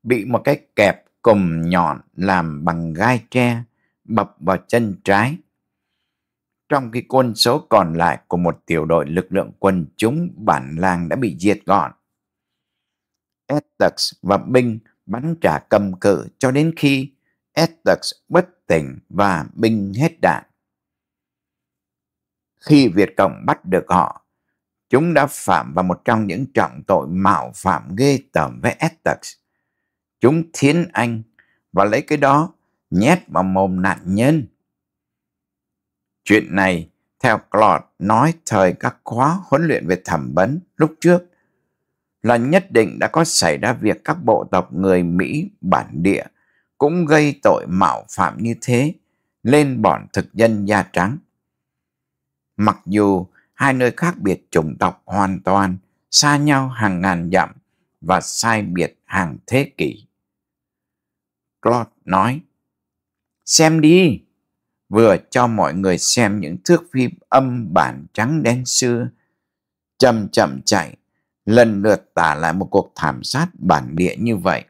bị một cái kẹp cùng nhọn làm bằng gai tre bập vào chân trái. Trong khi quân số còn lại của một tiểu đội lực lượng quân chúng bản làng đã bị diệt gọn. Estax và binh bắn trả cầm cự cho đến khi Estax bất tỉnh và binh hết đạn. Khi Việt Cộng bắt được họ, chúng đã phạm vào một trong những trọng tội mạo phạm ghê tởm với Essex. Chúng thiến anh và lấy cái đó nhét vào mồm nạn nhân. Chuyện này, theo Claude nói thời các khóa huấn luyện về thẩm vấn lúc trước, là nhất định đã có xảy ra việc các bộ tộc người Mỹ bản địa cũng gây tội mạo phạm như thế lên bọn thực dân da trắng. Mặc dù hai nơi khác biệt chủng tộc hoàn toàn, xa nhau hàng ngàn dặm và sai biệt hàng thế kỷ. Claude nói, xem đi, vừa cho mọi người xem những thước phim âm bản trắng đen xưa, chậm chậm chạy, lần lượt tả lại một cuộc thảm sát bản địa như vậy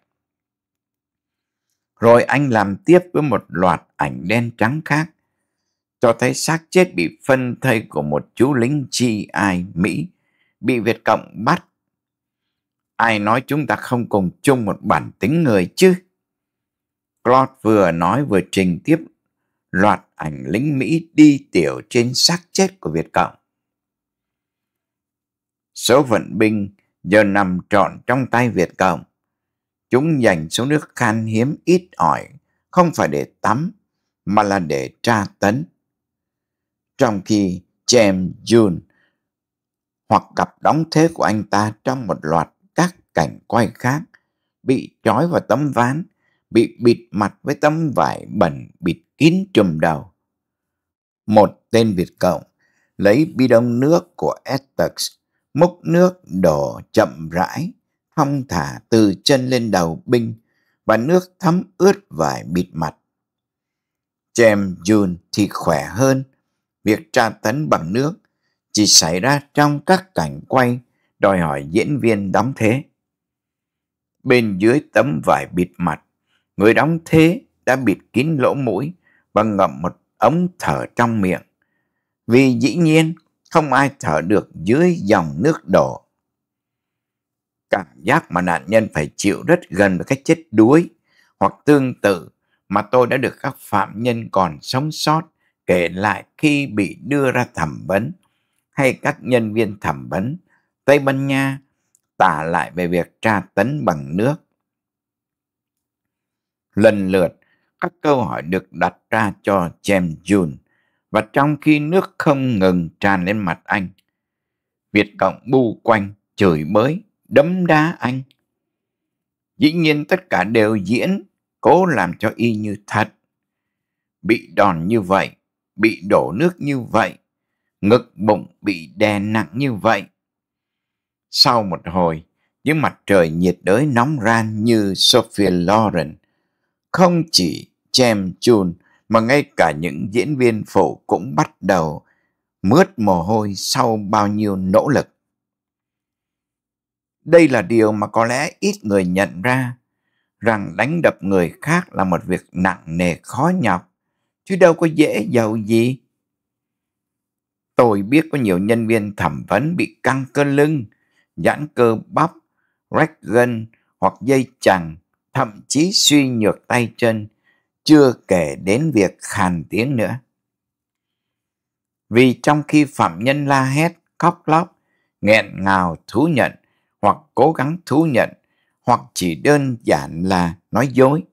rồi anh làm tiếp với một loạt ảnh đen trắng khác, cho thấy xác chết bị phân thây của một chú lính chi ai Mỹ bị Việt Cộng bắt. Ai nói chúng ta không cùng chung một bản tính người chứ? Claude vừa nói vừa trình tiếp loạt ảnh lính Mỹ đi tiểu trên xác chết của Việt Cộng. Số vận binh giờ nằm trọn trong tay Việt Cộng Chúng dành số nước khan hiếm ít ỏi, không phải để tắm, mà là để tra tấn. Trong khi James June hoặc cặp đóng thế của anh ta trong một loạt các cảnh quay khác, bị trói vào tấm ván, bị bịt mặt với tấm vải bẩn bịt kín trùm đầu. Một tên Việt Cộng lấy bi đông nước của Essex, múc nước đổ chậm rãi thong thả từ chân lên đầu binh và nước thấm ướt vải bịt mặt. James Jun thì khỏe hơn. Việc tra tấn bằng nước chỉ xảy ra trong các cảnh quay đòi hỏi diễn viên đóng thế. Bên dưới tấm vải bịt mặt, người đóng thế đã bịt kín lỗ mũi và ngậm một ống thở trong miệng. Vì dĩ nhiên không ai thở được dưới dòng nước đổ Cảm giác mà nạn nhân phải chịu rất gần với cái chết đuối hoặc tương tự mà tôi đã được các phạm nhân còn sống sót kể lại khi bị đưa ra thẩm vấn hay các nhân viên thẩm vấn Tây Ban Nha tả lại về việc tra tấn bằng nước. Lần lượt, các câu hỏi được đặt ra cho James Jun và trong khi nước không ngừng tràn lên mặt anh, Việt Cộng bu quanh, chửi bới, đấm đá anh. Dĩ nhiên tất cả đều diễn, cố làm cho y như thật. Bị đòn như vậy, bị đổ nước như vậy, ngực bụng bị đè nặng như vậy. Sau một hồi, những mặt trời nhiệt đới nóng ran như Sophia Loren, không chỉ James Chun mà ngay cả những diễn viên phụ cũng bắt đầu mướt mồ hôi sau bao nhiêu nỗ lực. Đây là điều mà có lẽ ít người nhận ra, rằng đánh đập người khác là một việc nặng nề khó nhọc, chứ đâu có dễ giàu gì. Tôi biết có nhiều nhân viên thẩm vấn bị căng cơ lưng, giãn cơ bắp, rách gân hoặc dây chằng, thậm chí suy nhược tay chân, chưa kể đến việc khàn tiếng nữa. Vì trong khi phạm nhân la hét, khóc lóc, nghẹn ngào thú nhận hoặc cố gắng thú nhận hoặc chỉ đơn giản là nói dối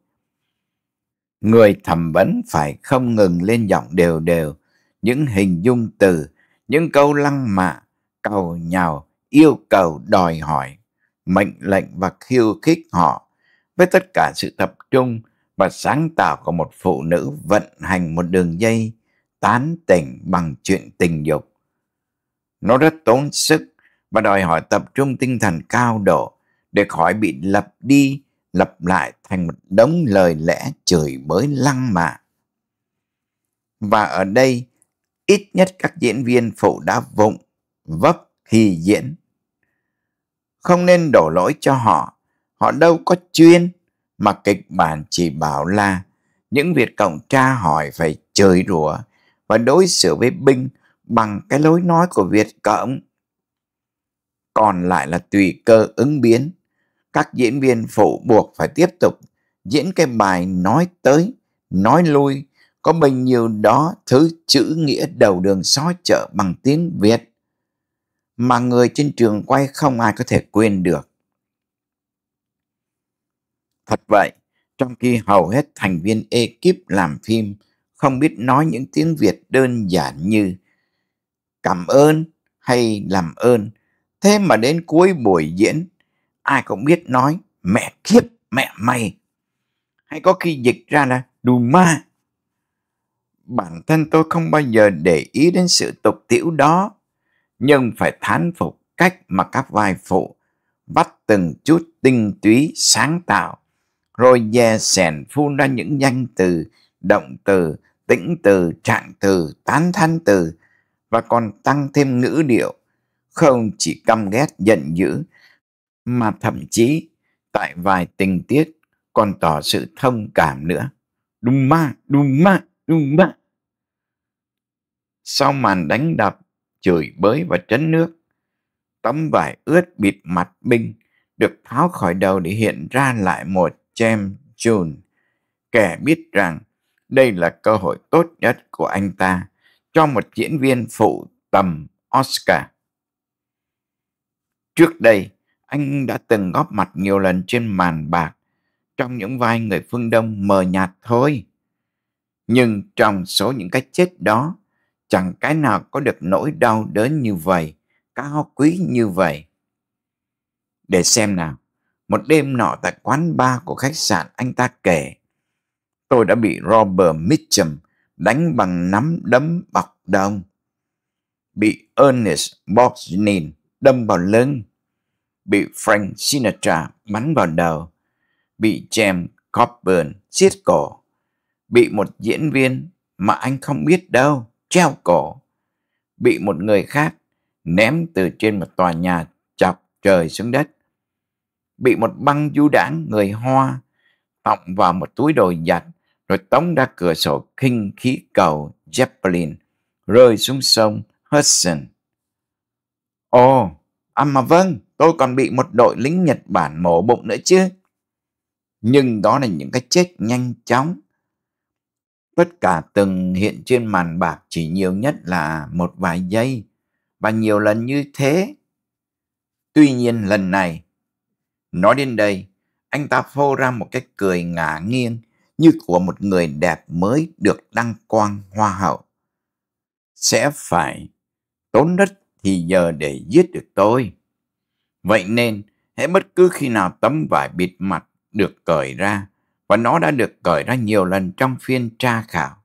người thẩm vấn phải không ngừng lên giọng đều đều những hình dung từ những câu lăng mạ cầu nhào yêu cầu đòi hỏi mệnh lệnh và khiêu khích họ với tất cả sự tập trung và sáng tạo của một phụ nữ vận hành một đường dây tán tỉnh bằng chuyện tình dục nó rất tốn sức và đòi hỏi tập trung tinh thần cao độ để khỏi bị lặp đi lặp lại thành một đống lời lẽ chửi bới lăng mạ. Và ở đây, ít nhất các diễn viên phụ đã vụng, vấp khi diễn. Không nên đổ lỗi cho họ, họ đâu có chuyên mà kịch bản chỉ bảo là những Việt Cộng tra hỏi phải chửi rủa và đối xử với binh bằng cái lối nói của Việt Cộng còn lại là tùy cơ ứng biến. Các diễn viên phụ buộc phải tiếp tục diễn cái bài nói tới, nói lui, có bấy nhiêu đó thứ chữ nghĩa đầu đường xó chợ bằng tiếng Việt mà người trên trường quay không ai có thể quên được. Thật vậy, trong khi hầu hết thành viên ekip làm phim không biết nói những tiếng Việt đơn giản như cảm ơn hay làm ơn Thế mà đến cuối buổi diễn, ai cũng biết nói, mẹ kiếp, mẹ mày. Hay có khi dịch ra là đù ma. Bản thân tôi không bao giờ để ý đến sự tục tiễu đó, nhưng phải thán phục cách mà các vai phụ bắt từng chút tinh túy sáng tạo, rồi dè sẻn phun ra những danh từ, động từ, tĩnh từ, trạng từ, tán thanh từ, và còn tăng thêm ngữ điệu không chỉ căm ghét giận dữ mà thậm chí tại vài tình tiết còn tỏ sự thông cảm nữa. Đùng ma, đùng ma, đùng ma. Sau màn đánh đập, chửi bới và trấn nước, tấm vải ướt bịt mặt binh được tháo khỏi đầu để hiện ra lại một James June. Kẻ biết rằng đây là cơ hội tốt nhất của anh ta cho một diễn viên phụ tầm Oscar. Trước đây, anh đã từng góp mặt nhiều lần trên màn bạc, trong những vai người phương Đông mờ nhạt thôi. Nhưng trong số những cái chết đó, chẳng cái nào có được nỗi đau đớn như vậy, cao quý như vậy. Để xem nào, một đêm nọ tại quán bar của khách sạn anh ta kể, tôi đã bị Robert Mitchum đánh bằng nắm đấm bọc đồng, bị Ernest Borgnine đâm vào lưng bị Frank Sinatra bắn vào đầu, bị James Coburn siết cổ, bị một diễn viên mà anh không biết đâu treo cổ, bị một người khác ném từ trên một tòa nhà chọc trời xuống đất, bị một băng du đảng người Hoa tọng vào một túi đồ giặt rồi tống ra cửa sổ kinh khí cầu Zeppelin rơi xuống sông Hudson. Ồ, oh, à mà vâng, tôi còn bị một đội lính Nhật Bản mổ bụng nữa chứ. Nhưng đó là những cái chết nhanh chóng. Tất cả từng hiện trên màn bạc chỉ nhiều nhất là một vài giây và nhiều lần như thế. Tuy nhiên lần này, nói đến đây, anh ta phô ra một cái cười ngả nghiêng như của một người đẹp mới được đăng quang hoa hậu. Sẽ phải tốn đất thì giờ để giết được tôi. Vậy nên, hễ bất cứ khi nào tấm vải bịt mặt được cởi ra, và nó đã được cởi ra nhiều lần trong phiên tra khảo,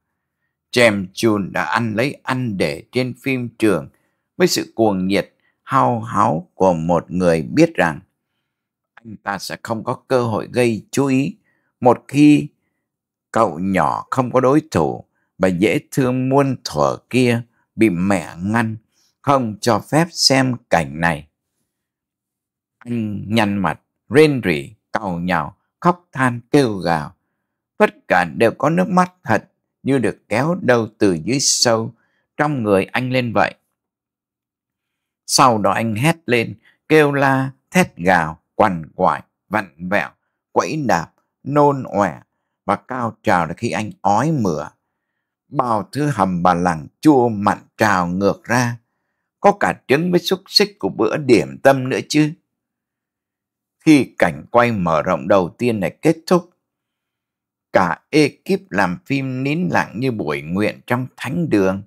James Chun đã ăn lấy ăn để trên phim trường với sự cuồng nhiệt hao háo của một người biết rằng anh ta sẽ không có cơ hội gây chú ý một khi cậu nhỏ không có đối thủ và dễ thương muôn thuở kia bị mẹ ngăn không cho phép xem cảnh này anh nhăn mặt, rên rỉ, cầu nhào, khóc than kêu gào. Tất cả đều có nước mắt thật như được kéo đâu từ dưới sâu trong người anh lên vậy. Sau đó anh hét lên, kêu la, thét gào, quằn quại, vặn vẹo, quẫy đạp, nôn ọe và cao trào là khi anh ói mửa. Bao thứ hầm bà lằng chua mặn trào ngược ra, có cả trứng với xúc xích của bữa điểm tâm nữa chứ khi cảnh quay mở rộng đầu tiên này kết thúc. Cả ekip làm phim nín lặng như buổi nguyện trong thánh đường.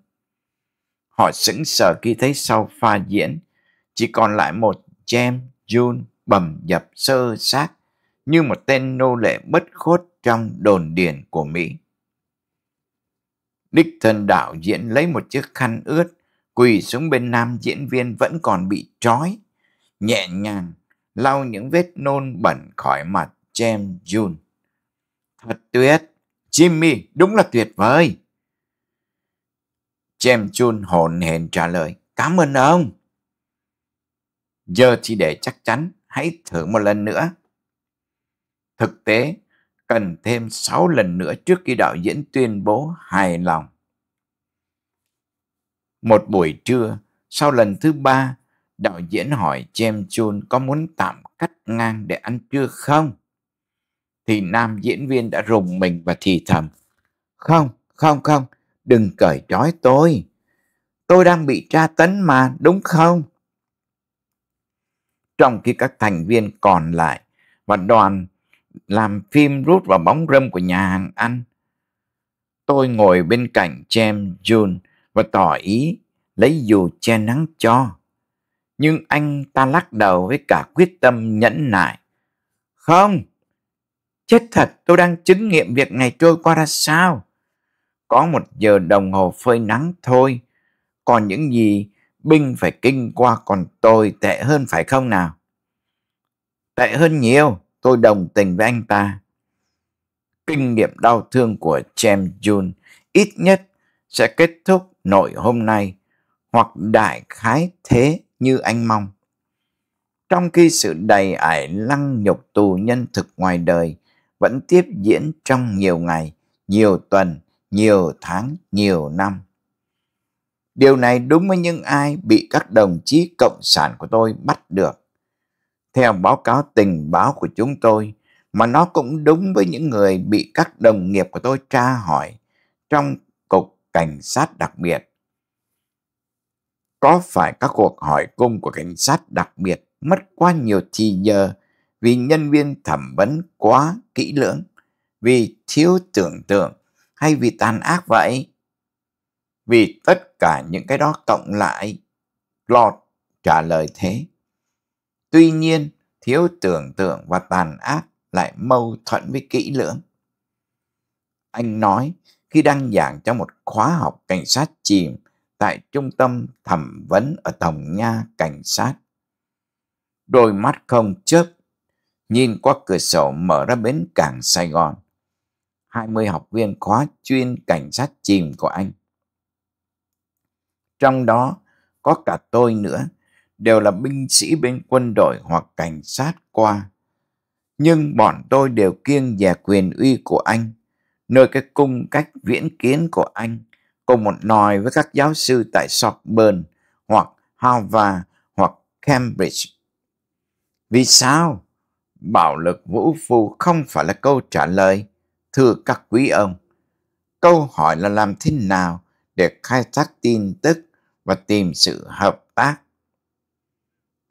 Họ sững sờ khi thấy sau pha diễn, chỉ còn lại một James June bầm dập sơ xác như một tên nô lệ bất khốt trong đồn điền của Mỹ. Đích thân đạo diễn lấy một chiếc khăn ướt, quỳ xuống bên nam diễn viên vẫn còn bị trói, nhẹ nhàng lau những vết nôn bẩn khỏi mặt James Jun. Thật tuyệt! Jimmy, đúng là tuyệt vời! James Jun hồn hển trả lời, cảm ơn ông. Giờ thì để chắc chắn, hãy thử một lần nữa. Thực tế, cần thêm 6 lần nữa trước khi đạo diễn tuyên bố hài lòng. Một buổi trưa, sau lần thứ ba, Đạo diễn hỏi James Chun có muốn tạm cắt ngang để ăn trưa không? Thì nam diễn viên đã rùng mình và thì thầm. Không, không, không, đừng cởi trói tôi. Tôi đang bị tra tấn mà, đúng không? Trong khi các thành viên còn lại và đoàn làm phim rút vào bóng râm của nhà hàng ăn, tôi ngồi bên cạnh James June và tỏ ý lấy dù che nắng cho nhưng anh ta lắc đầu với cả quyết tâm nhẫn nại. Không, chết thật tôi đang chứng nghiệm việc ngày trôi qua ra sao. Có một giờ đồng hồ phơi nắng thôi, còn những gì binh phải kinh qua còn tôi tệ hơn phải không nào? Tệ hơn nhiều, tôi đồng tình với anh ta. Kinh nghiệm đau thương của James Jun ít nhất sẽ kết thúc nội hôm nay hoặc đại khái thế như anh mong. Trong khi sự đầy ải lăng nhục tù nhân thực ngoài đời vẫn tiếp diễn trong nhiều ngày, nhiều tuần, nhiều tháng, nhiều năm. Điều này đúng với những ai bị các đồng chí cộng sản của tôi bắt được. Theo báo cáo tình báo của chúng tôi, mà nó cũng đúng với những người bị các đồng nghiệp của tôi tra hỏi trong Cục Cảnh sát đặc biệt có phải các cuộc hỏi cung của cảnh sát đặc biệt mất quá nhiều thì giờ vì nhân viên thẩm vấn quá kỹ lưỡng, vì thiếu tưởng tượng hay vì tàn ác vậy? Vì tất cả những cái đó cộng lại, Lọt trả lời thế. Tuy nhiên, thiếu tưởng tượng và tàn ác lại mâu thuẫn với kỹ lưỡng. Anh nói khi đăng giảng cho một khóa học cảnh sát chìm tại trung tâm thẩm vấn ở Tổng Nha Cảnh sát. Đôi mắt không chớp, nhìn qua cửa sổ mở ra bến cảng Sài Gòn. 20 học viên khóa chuyên cảnh sát chìm của anh. Trong đó có cả tôi nữa, đều là binh sĩ bên quân đội hoặc cảnh sát qua. Nhưng bọn tôi đều kiêng dè quyền uy của anh, nơi cái cung cách viễn kiến của anh cùng một nồi với các giáo sư tại Sorbonne hoặc Harvard hoặc Cambridge. Vì sao? Bạo lực vũ phu không phải là câu trả lời. Thưa các quý ông, câu hỏi là làm thế nào để khai thác tin tức và tìm sự hợp tác.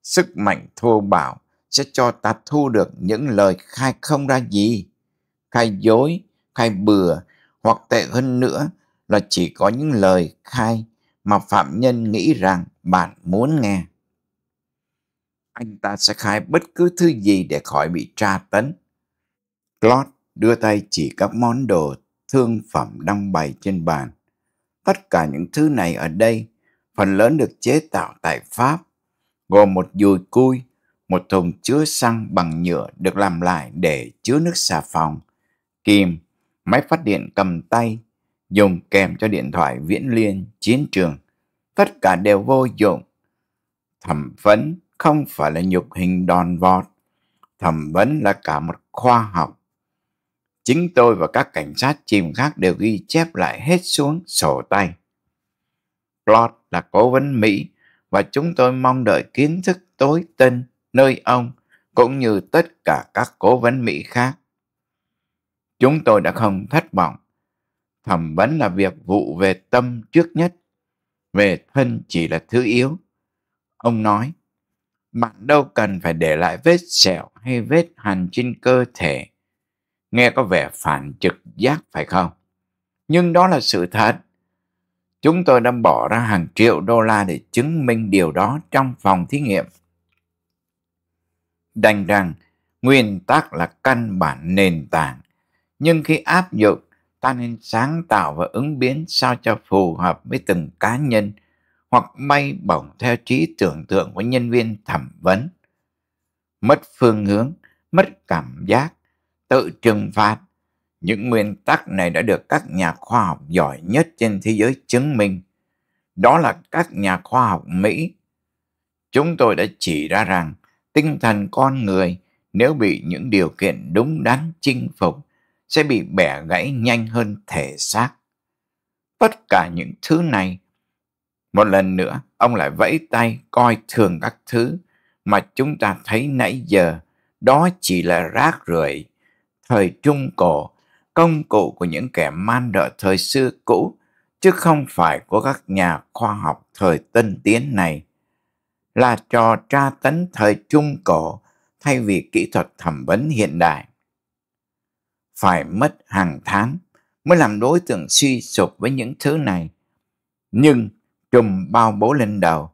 Sức mạnh thô bạo sẽ cho ta thu được những lời khai không ra gì, khai dối, khai bừa, hoặc tệ hơn nữa là chỉ có những lời khai mà phạm nhân nghĩ rằng bạn muốn nghe. Anh ta sẽ khai bất cứ thứ gì để khỏi bị tra tấn. Claude đưa tay chỉ các món đồ thương phẩm đong bày trên bàn. Tất cả những thứ này ở đây phần lớn được chế tạo tại Pháp, gồm một dùi cui, một thùng chứa xăng bằng nhựa được làm lại để chứa nước xà phòng, kìm, máy phát điện cầm tay, dùng kèm cho điện thoại viễn liên, chiến trường, tất cả đều vô dụng. Thẩm vấn không phải là nhục hình đòn vọt, thẩm vấn là cả một khoa học. Chính tôi và các cảnh sát chìm khác đều ghi chép lại hết xuống sổ tay. Plot là cố vấn Mỹ và chúng tôi mong đợi kiến thức tối tân nơi ông cũng như tất cả các cố vấn Mỹ khác. Chúng tôi đã không thất vọng thẩm vấn là việc vụ về tâm trước nhất, về thân chỉ là thứ yếu. Ông nói, bạn đâu cần phải để lại vết sẹo hay vết hằn trên cơ thể. Nghe có vẻ phản trực giác phải không? Nhưng đó là sự thật. Chúng tôi đã bỏ ra hàng triệu đô la để chứng minh điều đó trong phòng thí nghiệm. Đành rằng, nguyên tắc là căn bản nền tảng. Nhưng khi áp dụng ta nên sáng tạo và ứng biến sao cho phù hợp với từng cá nhân hoặc bay bổng theo trí tưởng tượng của nhân viên thẩm vấn. Mất phương hướng, mất cảm giác, tự trừng phạt. Những nguyên tắc này đã được các nhà khoa học giỏi nhất trên thế giới chứng minh. Đó là các nhà khoa học Mỹ. Chúng tôi đã chỉ ra rằng tinh thần con người nếu bị những điều kiện đúng đắn chinh phục sẽ bị bẻ gãy nhanh hơn thể xác. Tất cả những thứ này, một lần nữa ông lại vẫy tay coi thường các thứ mà chúng ta thấy nãy giờ, đó chỉ là rác rưởi. Thời Trung Cổ, công cụ của những kẻ man đợ thời xưa cũ, chứ không phải của các nhà khoa học thời tân tiến này. Là trò tra tấn thời Trung Cổ thay vì kỹ thuật thẩm vấn hiện đại phải mất hàng tháng mới làm đối tượng suy sụp với những thứ này. Nhưng trùm bao bố lên đầu,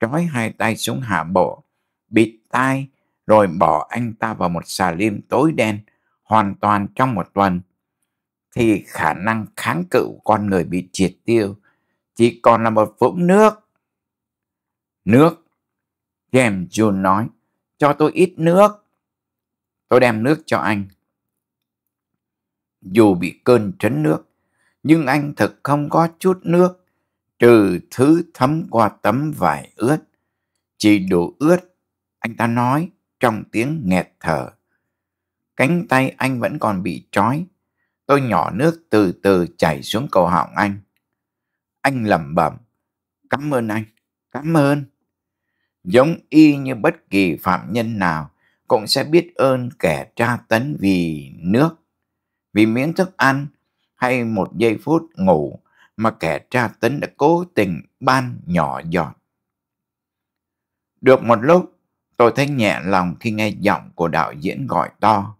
trói hai tay xuống hạ bộ, bịt tai rồi bỏ anh ta vào một xà liêm tối đen hoàn toàn trong một tuần thì khả năng kháng cự của con người bị triệt tiêu chỉ còn là một vũng nước. Nước. James June nói, cho tôi ít nước. Tôi đem nước cho anh dù bị cơn trấn nước, nhưng anh thực không có chút nước, trừ thứ thấm qua tấm vải ướt. Chỉ đủ ướt, anh ta nói trong tiếng nghẹt thở. Cánh tay anh vẫn còn bị trói, tôi nhỏ nước từ từ chảy xuống cầu họng anh. Anh lẩm bẩm, cảm ơn anh, cảm ơn. Giống y như bất kỳ phạm nhân nào cũng sẽ biết ơn kẻ tra tấn vì nước vì miếng thức ăn hay một giây phút ngủ mà kẻ tra tấn đã cố tình ban nhỏ giọt. Được một lúc, tôi thấy nhẹ lòng khi nghe giọng của đạo diễn gọi to.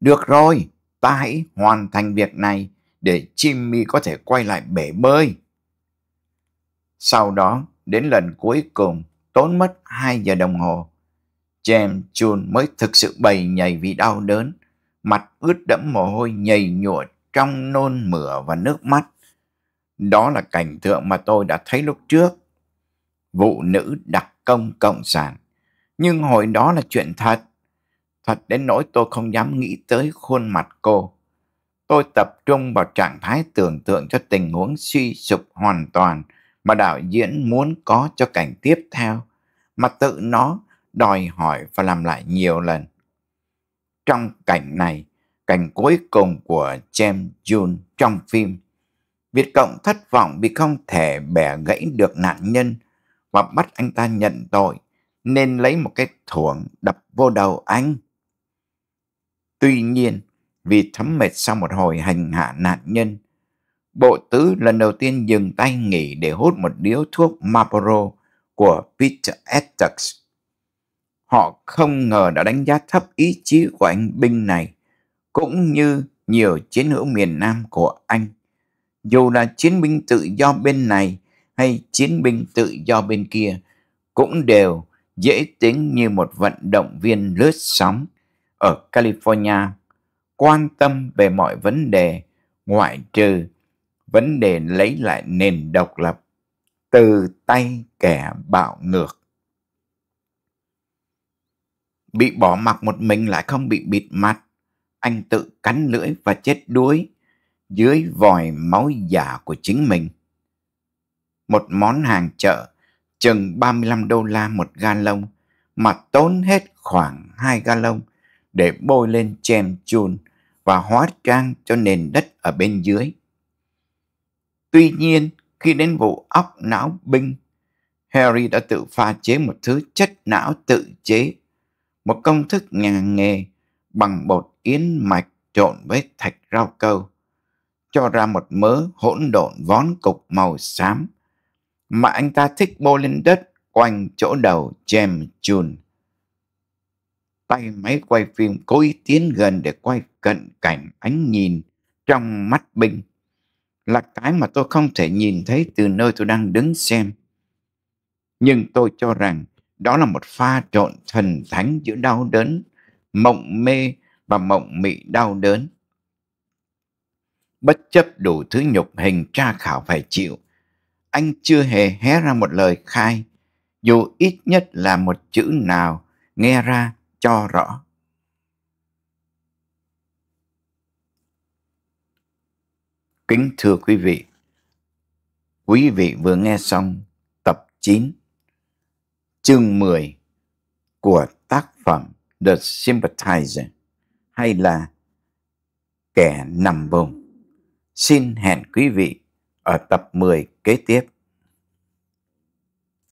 Được rồi, ta hãy hoàn thành việc này để Jimmy có thể quay lại bể bơi. Sau đó, đến lần cuối cùng, tốn mất 2 giờ đồng hồ. James Chun mới thực sự bày nhảy vì đau đớn mặt ướt đẫm mồ hôi nhầy nhụa trong nôn mửa và nước mắt. Đó là cảnh tượng mà tôi đã thấy lúc trước. Vụ nữ đặc công cộng sản. Nhưng hồi đó là chuyện thật. Thật đến nỗi tôi không dám nghĩ tới khuôn mặt cô. Tôi tập trung vào trạng thái tưởng tượng cho tình huống suy sụp hoàn toàn mà đạo diễn muốn có cho cảnh tiếp theo, mà tự nó đòi hỏi và làm lại nhiều lần trong cảnh này, cảnh cuối cùng của James June trong phim. Việt Cộng thất vọng vì không thể bẻ gãy được nạn nhân và bắt anh ta nhận tội nên lấy một cái thuổng đập vô đầu anh. Tuy nhiên, vì thấm mệt sau một hồi hành hạ nạn nhân, bộ tứ lần đầu tiên dừng tay nghỉ để hút một điếu thuốc Marlboro của Peter Essex họ không ngờ đã đánh giá thấp ý chí của anh binh này, cũng như nhiều chiến hữu miền Nam của anh. Dù là chiến binh tự do bên này hay chiến binh tự do bên kia, cũng đều dễ tính như một vận động viên lướt sóng ở California, quan tâm về mọi vấn đề ngoại trừ vấn đề lấy lại nền độc lập từ tay kẻ bạo ngược. Bị bỏ mặc một mình lại không bị bịt mặt. Anh tự cắn lưỡi và chết đuối dưới vòi máu giả của chính mình. Một món hàng chợ chừng 35 đô la một ga lông mà tốn hết khoảng 2 ga lông để bôi lên chèm chùn và hóa trang cho nền đất ở bên dưới. Tuy nhiên, khi đến vụ óc não binh, Harry đã tự pha chế một thứ chất não tự chế một công thức ngàn nghề bằng bột yến mạch trộn với thạch rau câu, cho ra một mớ hỗn độn vón cục màu xám mà anh ta thích bôi lên đất quanh chỗ đầu James June. Tay máy quay phim cố ý tiến gần để quay cận cảnh ánh nhìn trong mắt binh là cái mà tôi không thể nhìn thấy từ nơi tôi đang đứng xem. Nhưng tôi cho rằng đó là một pha trộn thần thánh giữa đau đớn, mộng mê và mộng mị đau đớn. Bất chấp đủ thứ nhục hình tra khảo phải chịu, anh chưa hề hé ra một lời khai, dù ít nhất là một chữ nào nghe ra cho rõ. Kính thưa quý vị, quý vị vừa nghe xong tập 9 chương 10 của tác phẩm The Sympathizer hay là Kẻ nằm vùng. Xin hẹn quý vị ở tập 10 kế tiếp.